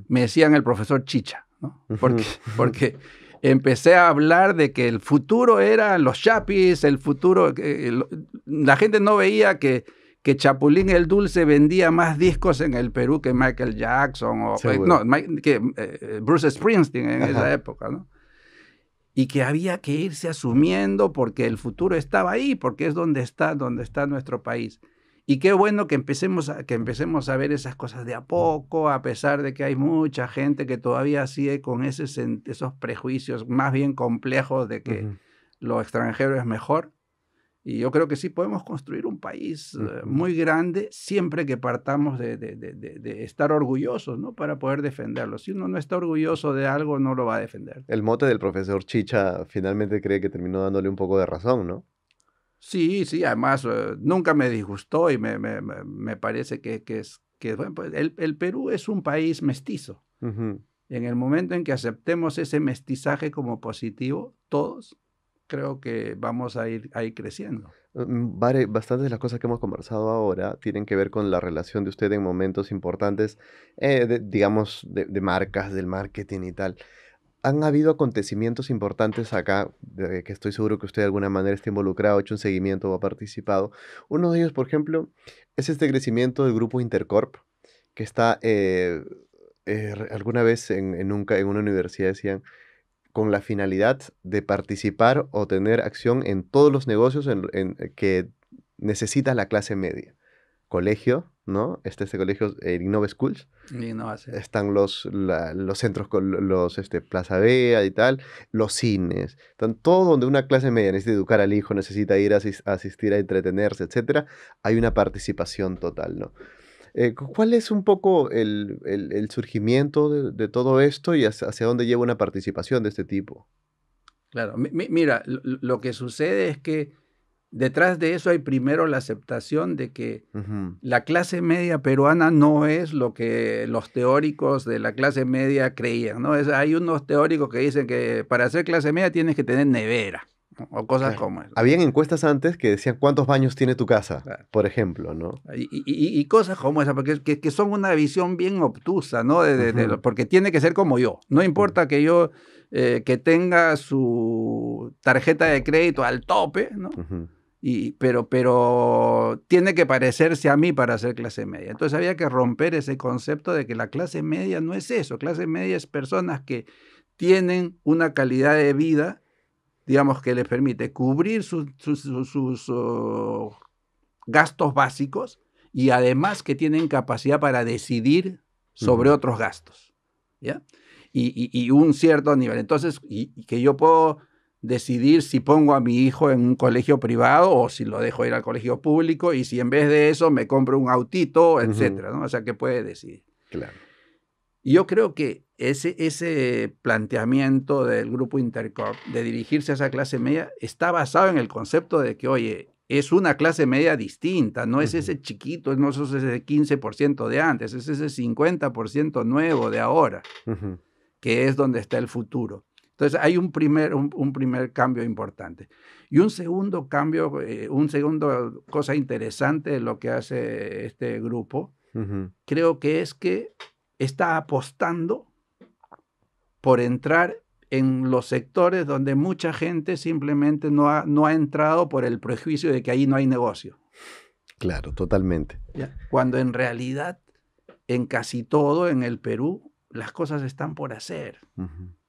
me decían el profesor Chicha, ¿no? Porque, porque empecé a hablar de que el futuro era los chapis, el futuro, la gente no veía que que Chapulín el Dulce vendía más discos en el Perú que Michael Jackson o eh, que, eh, Bruce Springsteen en esa época, Y que había que irse asumiendo porque el futuro estaba ahí, porque es donde está, donde está nuestro país. Y qué bueno que empecemos, a, que empecemos a ver esas cosas de a poco, a pesar de que hay mucha gente que todavía sigue con esos prejuicios más bien complejos de que lo extranjero es mejor y yo creo que sí podemos construir un país eh, muy grande siempre que partamos de, estar orgullosos, ¿no? Para poder defenderlo. Si uno no está orgulloso de algo, no lo va a defender. El mote del profesor Chicha finalmente cree que terminó dándole un poco de razón, ¿no? Sí, sí, además eh, nunca me disgustó y me, parece que, es... Que, pues, el, Perú es un país mestizo. En el momento en que aceptemos ese mestizaje como positivo, todos, creo que vamos a ir ahí creciendo. Mm, bastantes de las cosas que hemos conversado ahora tienen que ver con la relación de usted en momentos importantes, eh, digamos, de, marcas, del marketing y tal. Han habido acontecimientos importantes acá, de que estoy seguro que usted de alguna manera está involucrado, ha hecho un seguimiento o ha participado. Uno de ellos, por ejemplo, es este crecimiento del grupo Intercorp, que está, eh, eh, alguna vez en, en, en una universidad decían, con la finalidad de participar o tener acción en todos los negocios en, eh, que necesita la clase media. Colegio, ¿no? Este, este colegio, el eh, Innova Schools. Están los, los centros, los este, Plaza Vea y tal, los cines. Están todo donde una clase media necesita educar al hijo, necesita ir a asistir a entretenerse, etcétera. Hay una participación total, ¿no? Eh, ¿Cuál es un poco el, surgimiento de, todo esto y hacia, dónde lleva una participación de este tipo? Claro, mira, lo, que sucede es que detrás de eso hay primero la aceptación de que la clase media peruana no es lo que los teóricos de la clase media creían, ¿no? hay unos teóricos que dicen que para ser clase media tienes que tener nevera o cosas como eso. Habían encuestas antes que decían cuántos baños tiene tu casa, por ejemplo, ¿no? Y, y, cosas como esa, porque que, son una visión bien obtusa, ¿no? porque tiene que ser como yo. No importa que yo, eh, que tenga su tarjeta de crédito al tope, ¿no? y, pero, pero tiene que parecerse a mí para ser clase media. Entonces había que romper ese concepto de que la clase media no es eso. Clase media es personas que tienen una calidad de vida digamos, que les permite cubrir sus, oh, gastos básicos y además que tienen capacidad para decidir sobre otros gastos. ¿ya? Y, un cierto nivel. Entonces, y, que yo puedo decidir si pongo a mi hijo en un colegio privado o si lo dejo ir al colegio público y si en vez de eso me compro un autito, etcétera, ¿no? O sea, que puede decidir. Claro. Y yo creo que ese, ese planteamiento del grupo Intercorp de dirigirse a esa clase media está basado en el concepto de que, oye, es una clase media distinta, no es ese chiquito, no es ese 15% de antes, es ese 50% nuevo de ahora, que es donde está el futuro. Entonces hay un primer, un, primer cambio importante. Y un segundo cambio, una eh, un segundo cosa interesante de lo que hace este grupo, creo que es que está apostando por entrar en los sectores donde mucha gente simplemente no ha, no ha entrado por el prejuicio de que ahí no hay negocio. Claro, totalmente. Cuando en realidad, en casi todo en el Perú, las cosas están por hacer.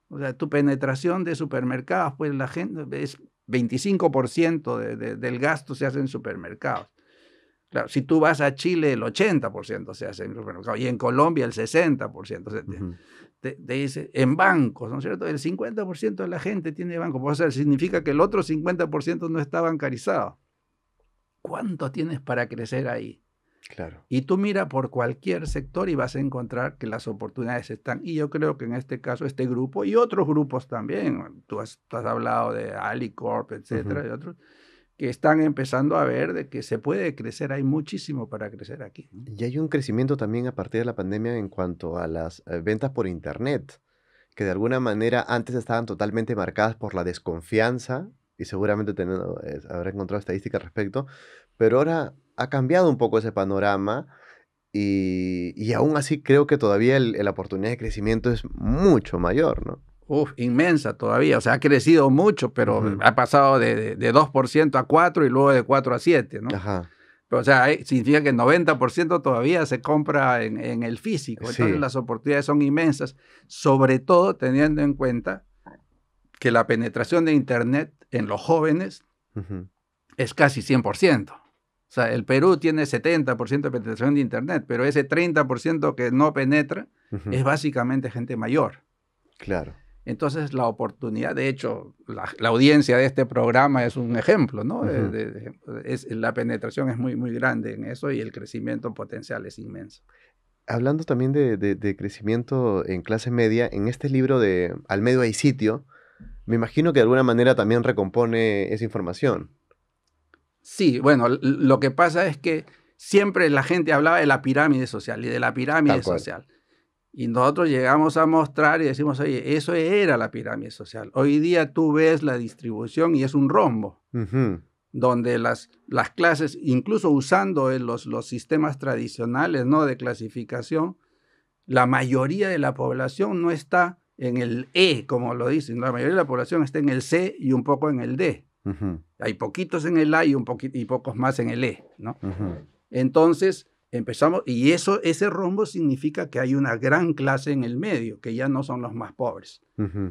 O sea, tu penetración de supermercados, pues la gente es 25% de, del gasto se hace en supermercados. Claro, si tú vas a Chile, el 80% se hace en y en Colombia el 60%. te, dice, en bancos, ¿no es cierto? El 50% de la gente tiene banco. O sea, significa que el otro 50% no está bancarizado. ¿Cuánto tienes para crecer ahí? Claro. Y tú mira por cualquier sector y vas a encontrar que las oportunidades están. Y yo creo que en este caso, este grupo y otros grupos también, tú has, hablado de Alicorp, etcétera, y otros que están empezando a ver de que se puede crecer, hay muchísimo para crecer aquí. Y hay un crecimiento también a partir de la pandemia en cuanto a las eh, ventas por Internet, que de alguna manera antes estaban totalmente marcadas por la desconfianza, y seguramente eh, habrá encontrado estadísticas al respecto, pero ahora ha cambiado un poco ese panorama. Y, y aún así creo que todavía la oportunidad de crecimiento es mucho mayor, ¿no? uf, inmensa todavía. O sea, ha crecido mucho, pero ha pasado de, de, 2% a 4% y luego de 4 a 7%, ¿no? Ajá. Pero, o sea, significa que el 90% todavía se compra en, en el físico. Entonces las oportunidades son inmensas, sobre todo teniendo en cuenta que la penetración de Internet en los jóvenes es casi 100%. O sea, el Perú tiene 70% de penetración de Internet, pero ese 30% que no penetra es básicamente gente mayor. Claro. Entonces, la oportunidad, de hecho, la, audiencia de este programa es un ejemplo, ¿no? es, la penetración es muy, muy grande en eso y el crecimiento potencial es inmenso. Hablando también de, de crecimiento en clase media, en este libro de Al medio hay sitio, me imagino que de alguna manera también recompone esa información. Sí, bueno, lo que pasa es que siempre la gente hablaba de la pirámide social y de la pirámide social y nosotros llegamos a mostrar y decimos, oye, eso era la pirámide social. Hoy día tú ves la distribución y es un rombo, donde las, las clases, incluso usando eh, los, sistemas tradicionales ¿no? de clasificación, la mayoría de la población no está en el E, como lo dicen, la mayoría de la población está en el C y un poco en el D. Hay poquitos en el A y, un poquito, y pocos más en el E. ¿no? Entonces, Empezamos, y eso, ese rumbo significa que hay una gran clase en el medio, que ya no son los más pobres.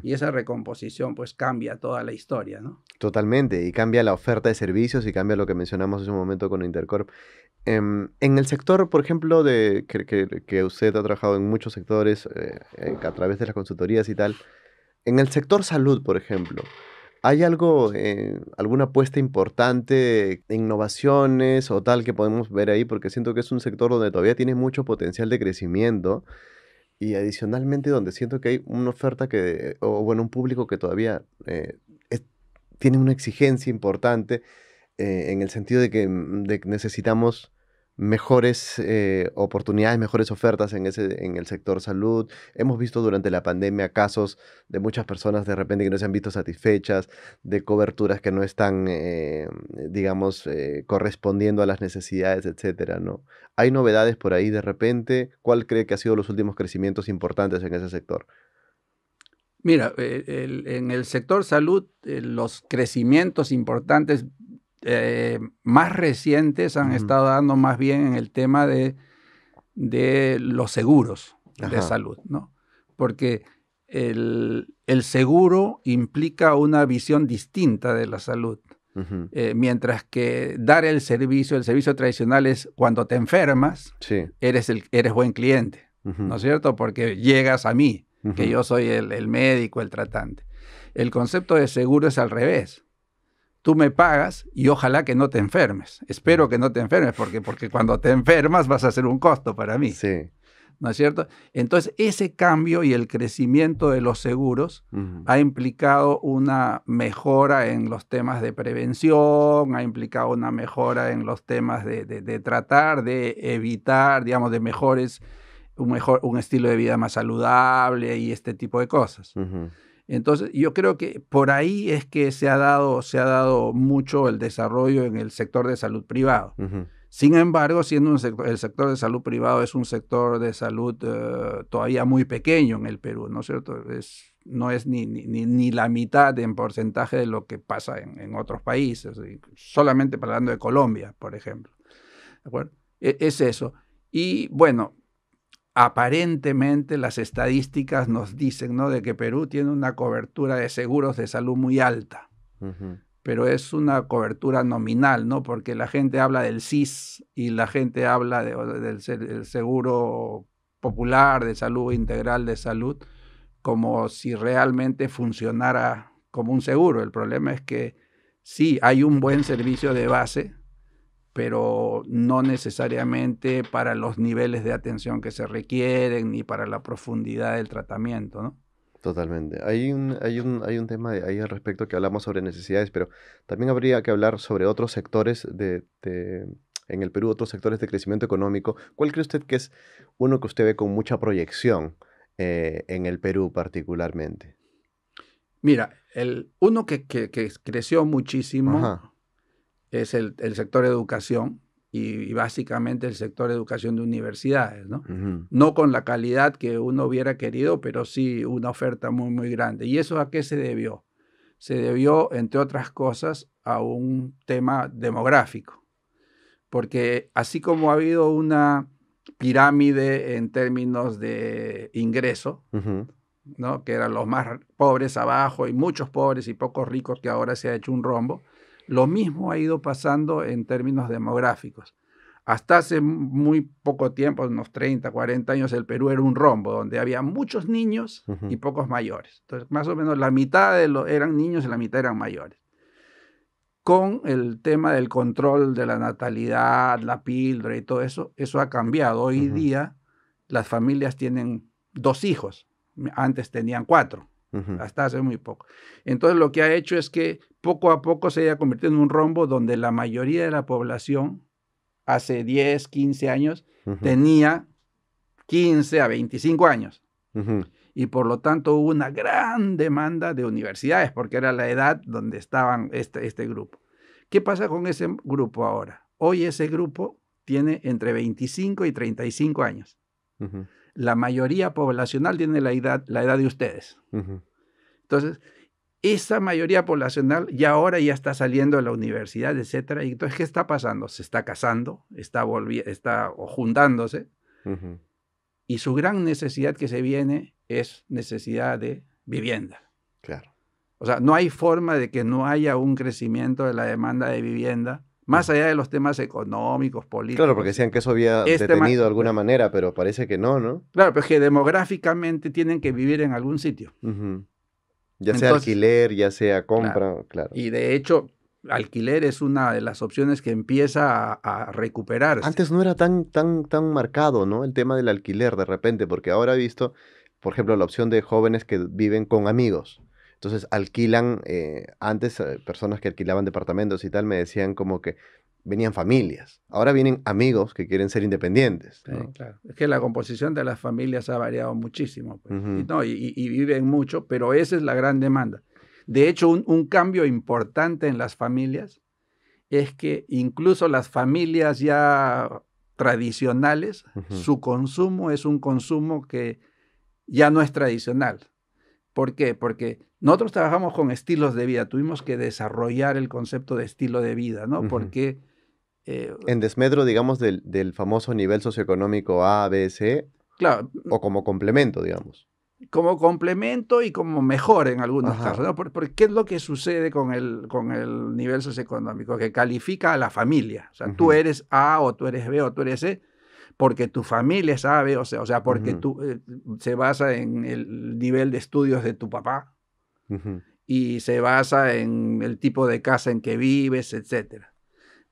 Y esa recomposición pues cambia toda la historia, ¿no? Totalmente, y cambia la oferta de servicios y cambia lo que mencionamos hace un momento con Intercorp. Em, en el sector, por ejemplo, de, que, usted ha trabajado en muchos sectores, eh, a través de las consultorías y tal, en el sector salud, por ejemplo, ¿Hay algo, eh, alguna apuesta importante, innovaciones o tal que podemos ver ahí? Porque siento que es un sector donde todavía tiene mucho potencial de crecimiento y adicionalmente donde siento que hay una oferta que, o bueno, un público que todavía eh, tiene una exigencia importante eh, en el sentido de que mm, necesitamos mejores eh, oportunidades, mejores ofertas en, ese, en el sector salud. Hemos visto durante la pandemia casos de muchas personas de repente que no se han visto satisfechas, de coberturas que no están, eh, digamos, eh, correspondiendo a las necesidades, etcétera, ¿no? ¿Hay novedades por ahí de repente? ¿Cuál cree que ha sido los últimos crecimientos importantes en ese sector? Mira, en el sector salud, los crecimientos importantes eh, más recientes han estado dando más bien en el tema de, de los seguros de salud, ¿no? Porque el, seguro implica una visión distinta de la salud. Eh, mientras que dar el servicio, el servicio tradicional es cuando te enfermas, eres, el, eres buen cliente, ¿no es cierto? Porque llegas a mí, que yo soy el, el médico, el tratante. El concepto de seguro es al revés tú me pagas y ojalá que no te enfermes. Espero que no te enfermes, porque, porque cuando te enfermas vas a ser un costo para mí. Sí. ¿No es cierto? Entonces, ese cambio y el crecimiento de los seguros ha implicado una mejora en los temas de prevención, ha implicado una mejora en los temas de, tratar de evitar, digamos, de mejores, un, mejor, un estilo de vida más saludable y este tipo de cosas. Entonces, yo creo que por ahí es que se ha dado, se ha dado mucho el desarrollo en el sector de salud privado. Sin embargo, siendo el sector de salud privado es un sector de salud eh, todavía muy pequeño en el Perú, ¿no es cierto? no es ni, ni, la mitad en porcentaje de lo que pasa en, otros países, solamente hablando de Colombia, por ejemplo. ¿De e, es eso. Y bueno, aparentemente las estadísticas nos dicen ¿no? de que Perú tiene una cobertura de seguros de salud muy alta, pero es una cobertura nominal, ¿no? porque la gente habla del CIS y la gente habla del, del, seguro popular de salud integral de salud como si realmente funcionara como un seguro. El problema es que sí hay un buen servicio de base, pero no necesariamente para los niveles de atención que se requieren ni para la profundidad del tratamiento, ¿no? Totalmente. Hay un, hay un, tema de, ahí al respecto que hablamos sobre necesidades, pero también habría que hablar sobre otros sectores de, en el Perú, otros sectores de crecimiento económico. ¿Cuál cree usted que es uno que usted ve con mucha proyección eh, en el Perú particularmente? Mira, el, uno que, creció muchísimo es el, el sector educación y, básicamente el sector educación de universidades, ¿no? con la calidad que uno hubiera querido, pero sí una oferta muy, muy grande. ¿Y eso a qué se debió? Se debió, entre otras cosas, a un tema demográfico, porque así como ha habido una pirámide en términos de ingreso, ¿no? que eran los más pobres abajo y muchos pobres y pocos ricos que ahora se ha hecho un rombo, lo mismo ha ido pasando en términos demográficos. Hasta hace muy poco tiempo, unos 30, 40 años, el Perú era un rombo, donde había muchos niños y pocos mayores. Entonces, más o menos la mitad de los eran niños y la mitad eran mayores. Con el tema del control de la natalidad, la píldora y todo eso, eso ha cambiado. Hoy día las familias tienen dos hijos, antes tenían cuatro. Hasta hace muy poco. Entonces lo que ha hecho es que poco a poco se haya convertido en un rombo donde la mayoría de la población, hace 10, 15 años, tenía 15 a 25 años. Y por lo tanto hubo una gran demanda de universidades, porque era la edad donde estaban este, este grupo. ¿Qué pasa con ese grupo ahora? Hoy ese grupo tiene entre 25 y 35 años. Uh la mayoría poblacional tiene la edad, la edad de ustedes. Entonces, esa mayoría poblacional ya ahora ya está saliendo de la universidad, etc. Y entonces, ¿qué está pasando? Se está casando, está, está juntándose. Y su gran necesidad que se viene es necesidad de vivienda. Claro. O sea, no hay forma de que no haya un crecimiento de la demanda de vivienda más allá de los temas económicos, políticos. Claro, porque decían que eso había detenido de alguna manera, pero parece que no, ¿no? Claro, pero es que demográficamente tienen que vivir en algún sitio. Ya sea alquiler, ya sea compra, claro. Y de hecho, alquiler es una de las opciones que empieza a, recuperarse. Antes no era tan, tan, tan marcado, ¿no? El tema del alquiler de repente, porque ahora he visto, por ejemplo, la opción de jóvenes que viven con amigos. Entonces alquilan, eh, antes eh, personas que alquilaban departamentos y tal me decían como que venían familias, ahora vienen amigos que quieren ser independientes. Es que la composición de las familias ha variado muchísimo pues, y, viven mucho, pero esa es la gran demanda. De hecho, un, cambio importante en las familias es que incluso las familias ya tradicionales, su consumo es un consumo que ya no es tradicional. ¿Por qué? Porque nosotros trabajamos con estilos de vida, tuvimos que desarrollar el concepto de estilo de vida, ¿no? Porque... Eh, en desmedro, digamos, del, famoso nivel socioeconómico A, B, C. Claro. O como complemento, digamos. Como complemento y como mejor en algunos casos, ¿no? Porque ¿qué es lo que sucede con el, con el nivel socioeconómico? Que califica a la familia. O sea, tú eres A o tú eres B o tú eres C porque tu familia sabe, o sea, o sea porque tú eh, se basa en el nivel de estudios de tu papá y se basa en el tipo de casa en que vives, etc.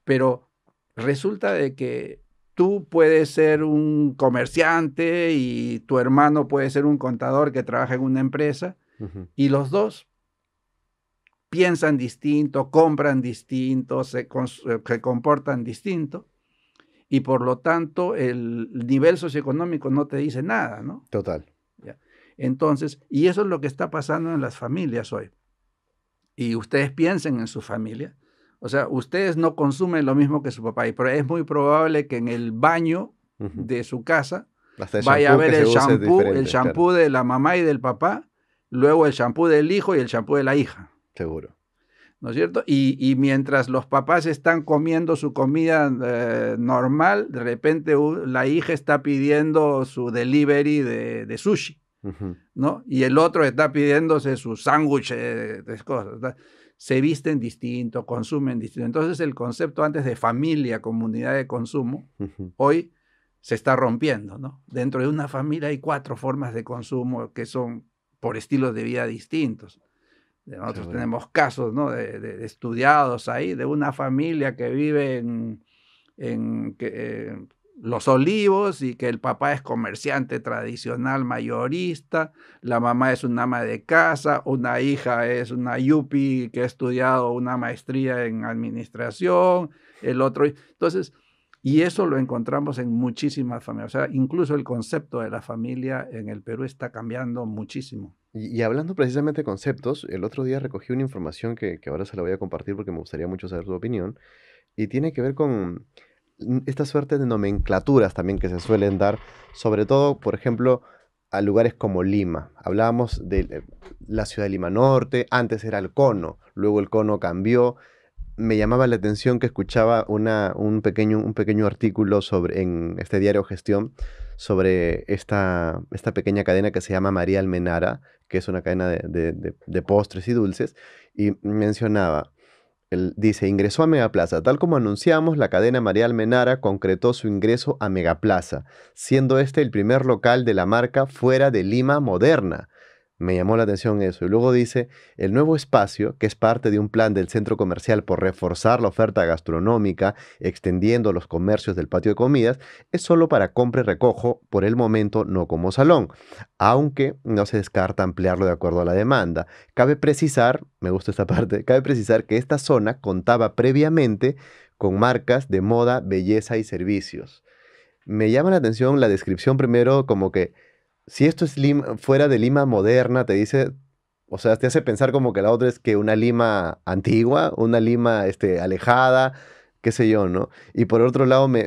Pero resulta de que tú puedes ser un comerciante y tu hermano puede ser un contador que trabaja en una empresa y los dos piensan distinto, compran distinto, se eh, comportan distinto y por lo tanto el nivel socioeconómico no te dice nada, ¿no? Total. Entonces, y eso es lo que está pasando en las familias hoy. Y ustedes piensen en su familia. O sea, ustedes no consumen lo mismo que su papá, y pero es muy probable que en el baño de su casa vaya a haber el shampoo, el shampoo de la mamá y del papá, luego el shampoo del hijo y el shampoo de la hija. Seguro. ¿no es cierto? Y, mientras los papás están comiendo su comida eh, normal, de repente la hija está pidiendo su delivery de, sushi, ¿no? Y el otro está pidiéndose su sándwich eh, de, cosas. Se visten distinto, consumen distinto. Entonces el concepto antes de familia, comunidad de consumo, hoy se está rompiendo, ¿no? Dentro de una familia hay cuatro formas de consumo que son por estilos de vida distintos. Nosotros tenemos casos de, estudiados ahí, de una familia que vive en, eh, Los Olivos y que el papá es comerciante tradicional mayorista, la mamá es una ama de casa, una hija es una yupi que ha estudiado una maestría en administración, el otro. Entonces, y eso lo encontramos en muchísimas familias. O sea, incluso el concepto de la familia en el Perú está cambiando muchísimo. Y, hablando precisamente de conceptos, el otro día recogí una información que, ahora se la voy a compartir porque me gustaría mucho saber tu opinión, y tiene que ver con esta suerte de nomenclaturas también que se suelen dar, sobre todo, por ejemplo, a lugares como Lima. Hablábamos de eh, la ciudad de Lima Norte, antes era el cono, luego el cono cambió. Me llamaba la atención que escuchaba una, un, pequeño, un pequeño artículo sobre, en este diario Gestión sobre esta, esta pequeña cadena que se llama María Almenara, que es una cadena de, de, postres y dulces, y mencionaba, él dice, ingresó a Megaplaza. Tal como anunciamos, la cadena María Almenara concretó su ingreso a Megaplaza, siendo este el primer local de la marca fuera de Lima Moderna. Me llamó la atención eso. Y luego dice, el nuevo espacio, que es parte de un plan del centro comercial por reforzar la oferta gastronómica, extendiendo los comercios del patio de comidas, es solo para compra y recojo, por el momento no como salón, aunque no se descarta ampliarlo de acuerdo a la demanda. Cabe precisar, me gusta esta parte, cabe precisar que esta zona contaba previamente con marcas de moda, belleza y servicios. Me llama la atención la descripción primero como que si esto es Lima, fuera de Lima moderna, te dice, o sea, te hace pensar como que la otra es que una Lima antigua, una Lima este, alejada, qué sé yo, ¿no? Y por otro lado, me,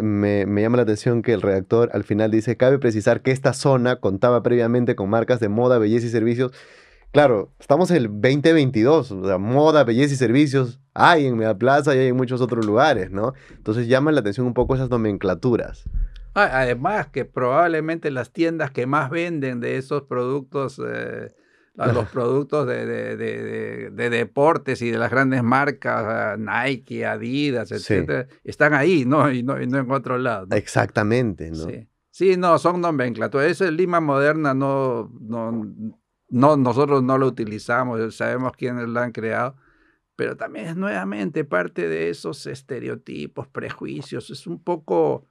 llama la atención que el redactor al final dice, cabe precisar que esta zona contaba previamente con marcas de moda, belleza y servicios. Claro, estamos en el 2022, o sea, moda, belleza y servicios hay en Media Plaza y hay en muchos otros lugares, ¿no? Entonces llama la atención un poco esas nomenclaturas. Además que probablemente las tiendas que más venden de esos productos, eh, los productos de, deportes y de las grandes marcas, Nike, Adidas, etc., están ahí, ¿no? Y, ¿no? en otro lado. Exactamente, ¿no? Sí. no, son nomenclaturas. Esa es Lima moderna, no, no, nosotros no lo utilizamos, sabemos quiénes la han creado pero también es nuevamente parte de esos estereotipos, prejuicios, es un poco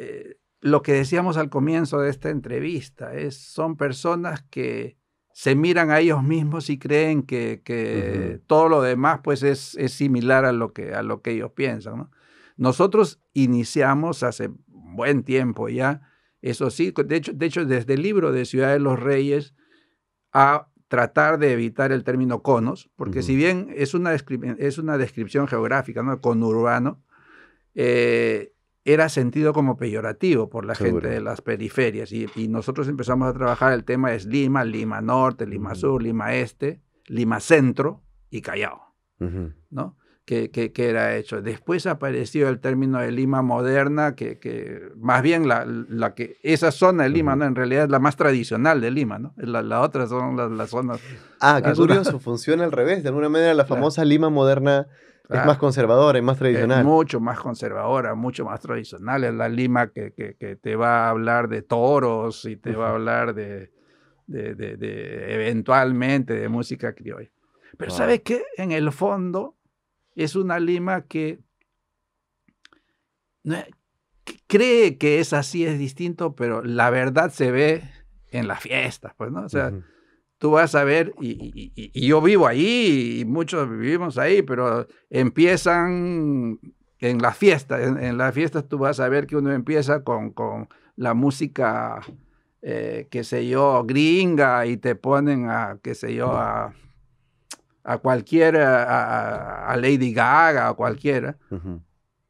eh, lo que decíamos al comienzo de esta entrevista, es, son personas que se miran a ellos mismos y creen que, que todo lo demás pues es, es, similar a lo que, a lo que ellos piensan. Nosotros iniciamos hace buen tiempo ya, eso sí, de hecho, de hecho desde el libro de Ciudad de los Reyes a tratar de evitar el término conos, porque si bien es una, es una descripción geográfica, ¿no? conurbano, eh, era sentido como peyorativo por la gente de las periferias. Y, nosotros empezamos a trabajar el tema es Lima, Lima Norte, Lima Sur, Lima Este, Lima Centro y Callao, ¿no? Que, que, era hecho. Después apareció el término de Lima moderna, que, que más bien la, la, que, esa zona de Lima, ¿no? En realidad es la más tradicional de Lima, ¿no? La, la otra son las, zonas... Ah, qué curioso, funciona al revés. De alguna manera la famosa Lima moderna es más conservadora, y más tradicional. Es mucho más conservadora, mucho más tradicional. Es la Lima que, te va a hablar de toros y te va a hablar de, de, eventualmente de música criolla. Pero ¿sabes qué? En el fondo es una Lima que cree que es así, es distinto, pero la verdad se ve en las fiestas, pues, ¿no? sea, tú vas a ver, y, yo vivo ahí, y muchos vivimos ahí, pero empiezan en las fiestas, en, las fiestas tú vas a ver que uno empieza con, la música, eh, qué sé yo, gringa, y te ponen a, qué sé yo, a, cualquiera, a, Lady Gaga, a cualquiera,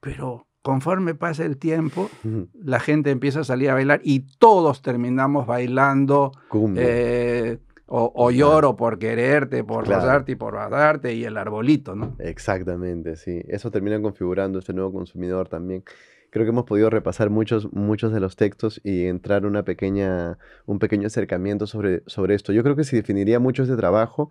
pero conforme pasa el tiempo, la gente empieza a salir a bailar y todos terminamos bailando. Eh, o, lloro por quererte, por claro. y por darte y el arbolito, ¿no? Exactamente, sí. Eso termina configurando este nuevo consumidor también creo que hemos podido repasar muchos, muchos de los textos y entrar una pequeña, un pequeño acercamiento sobre, sobre esto. Yo creo que si definiría mucho este trabajo,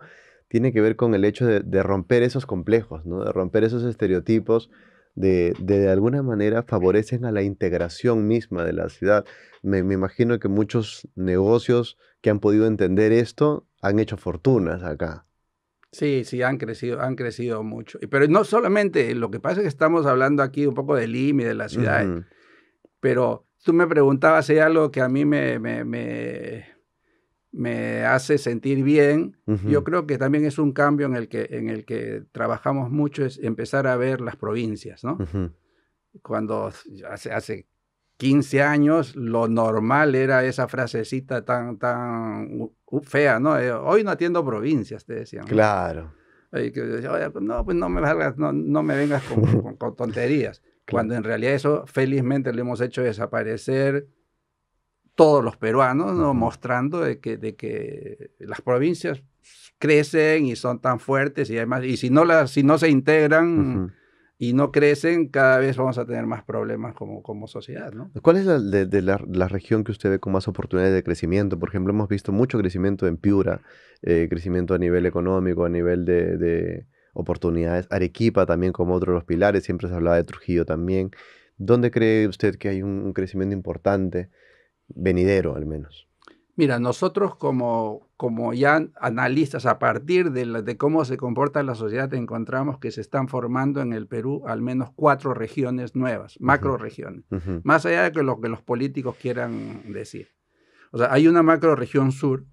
tiene que ver con el hecho de, de romper esos complejos, ¿no? de romper esos estereotipos, de, alguna manera favorecen a la integración misma de la ciudad. Me, imagino que muchos negocios que han podido entender esto han hecho fortunas acá. Sí, sí, han crecido, han crecido mucho. Pero no solamente, lo que pasa es que estamos hablando aquí un poco del IMI, de la ciudad, pero tú me preguntabas, hay algo que a mí me me hace sentir bien. Yo creo que también es un cambio en el que, en el que trabajamos mucho, es empezar a ver las provincias, ¿no? Cuando hace, hace 15 años, lo normal era esa frasecita tan, tan fea, ¿no? Eh, Hoy no atiendo provincias, te decían. Claro. Pues no, pues no me, vengas con, tonterías. Cuando en realidad eso, felizmente, lo hemos hecho desaparecer todos los peruanos, mostrando de que, las provincias crecen y son tan fuertes y además, y si no, las, si no se integran y no crecen, cada vez vamos a tener más problemas como, como sociedad. ¿no? ¿Cuál es la, de, la, región que usted ve con más oportunidades de crecimiento? Por ejemplo, hemos visto mucho crecimiento en Piura, eh, crecimiento a nivel económico, a nivel de, oportunidades. Arequipa también como otro de los pilares, siempre se hablaba de Trujillo también. ¿Dónde cree usted que hay un crecimiento importante? venidero al menos? Mira, nosotros como, como ya analistas a partir de, cómo se comporta la sociedad, encontramos que se están formando en el Perú al menos cuatro regiones nuevas, macroregiones, macro regiones, más allá de lo que los políticos quieran decir. O sea, hay una macro región sur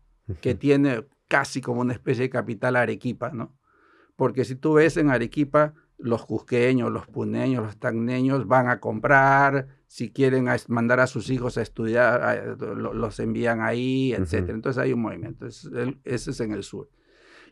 que tiene casi como una especie de capital Arequipa, ¿no? Porque si tú ves en Arequipa, los cusqueños, los puneños, los tacneños van a comprar, si quieren mandar a sus hijos a estudiar, eh, los envían ahí, etc. Entonces hay un movimiento. ese es en el sur.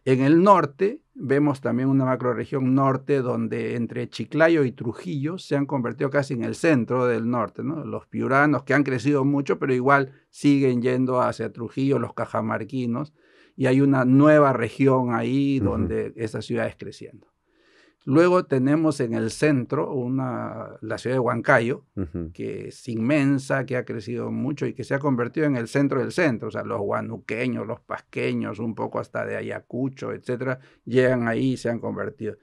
En el norte vemos también una macroregión norte donde entre Chiclayo y Trujillo se han convertido casi en el centro del norte, Los piuranos que han crecido mucho, pero igual siguen yendo hacia Trujillo, los cajamarquinos, y hay una nueva región ahí donde esa ciudad es creciendo. Luego tenemos en el centro una, la ciudad de Huancayo, que es inmensa, que ha crecido mucho y que se ha convertido en el centro del centro. O sea, los huanuqueños, los pasqueños, un poco hasta de Ayacucho, etcétera, llegan ahí y se han convertido.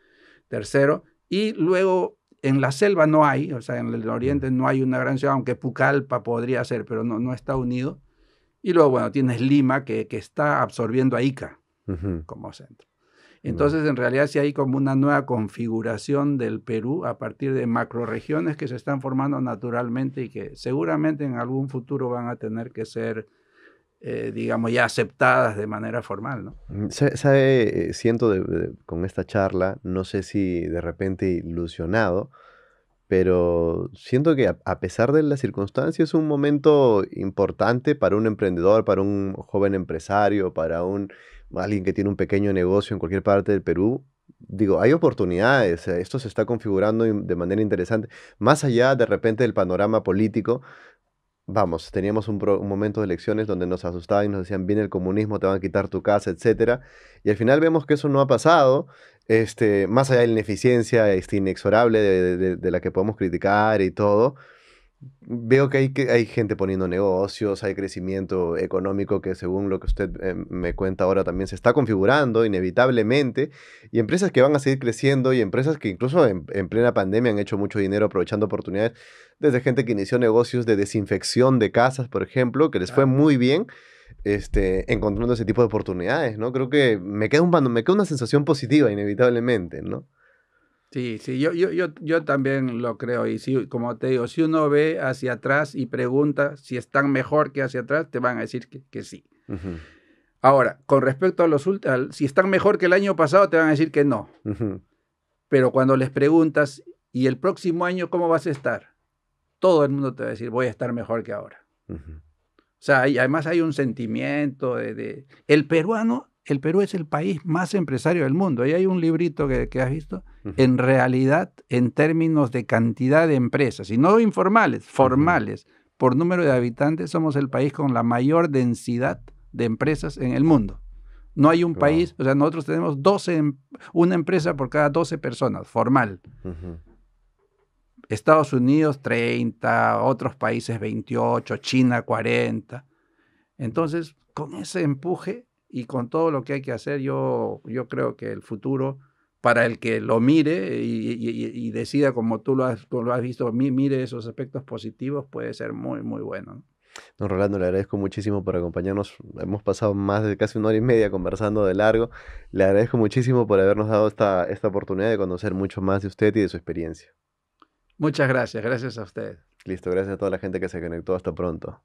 Tercero, y luego en la selva no hay, o sea, en el oriente no hay una gran ciudad, aunque Pucallpa podría ser, pero no, no está unido. Y luego, bueno, tienes Lima, que, está absorbiendo a Ica como centro. Entonces, en realidad sí hay como una nueva configuración del Perú a partir de macroregiones que se están formando naturalmente y que seguramente en algún futuro van a tener que ser, eh, digamos, ya aceptadas de manera formal, ¿no? Mm, sabe, eh, siento con esta charla, no sé si de repente ilusionado, pero siento que a pesar de las circunstancias es un momento importante para un emprendedor, para un joven empresario, para un alguien que tiene un pequeño negocio en cualquier parte del Perú, digo, hay oportunidades, eh, esto se está configurando de manera interesante, más allá de repente del panorama político. Vamos, teníamos un, momento de elecciones donde nos asustaban y nos decían, viene el comunismo, te van a quitar tu casa, etc. Y al final vemos que eso no ha pasado, este, más allá de la ineficiencia este, inexorable de, de la que podemos criticar y todo. Veo que hay, que hay gente poniendo negocios, hay crecimiento económico que según lo que usted eh, me cuenta ahora también se está configurando inevitablemente, y empresas que van a seguir creciendo y empresas que incluso en, en plena pandemia han hecho mucho dinero aprovechando oportunidades, desde gente que inició negocios de desinfección de casas, por ejemplo, que les fue muy bien. Este, encontrando ese tipo de oportunidades, ¿no? Creo que me queda, un, me queda una sensación positiva inevitablemente, ¿no? Sí, sí, yo, yo, yo, yo también lo creo. Y si, como te digo, si uno ve hacia atrás y pregunta si están mejor que hacia atrás, te van a decir que, sí. Ahora, con respecto a los últimos, si están mejor que el año pasado, te van a decir que no. Pero cuando les preguntas, ¿y el próximo año cómo vas a estar? Todo el mundo te va a decir, voy a estar mejor que ahora. O sea, y además hay un sentimiento de... El peruano el Perú es el país más empresario del mundo. Ahí hay un librito que, has visto. En realidad, en términos de cantidad de empresas, y no informales, formales, por número de habitantes, somos el país con la mayor densidad de empresas en el mundo. No hay un país, o sea, nosotros tenemos 12, em, una empresa por cada 12 personas, formal. Estados Unidos 30, otros países 28, China 40. Entonces, con ese empuje y con todo lo que hay que hacer, yo, yo creo que el futuro, para el que lo mire y, decida como tú lo has, lo has visto, mire esos aspectos positivos, puede ser muy, muy bueno. Don Rolando, le agradezco muchísimo por acompañarnos. Hemos pasado más de casi una hora y media conversando de largo. Le agradezco muchísimo por habernos dado esta, esta oportunidad de conocer mucho más de usted y de su experiencia. Muchas gracias, gracias a usted. Listo, gracias a toda la gente que se conectó. Hasta pronto.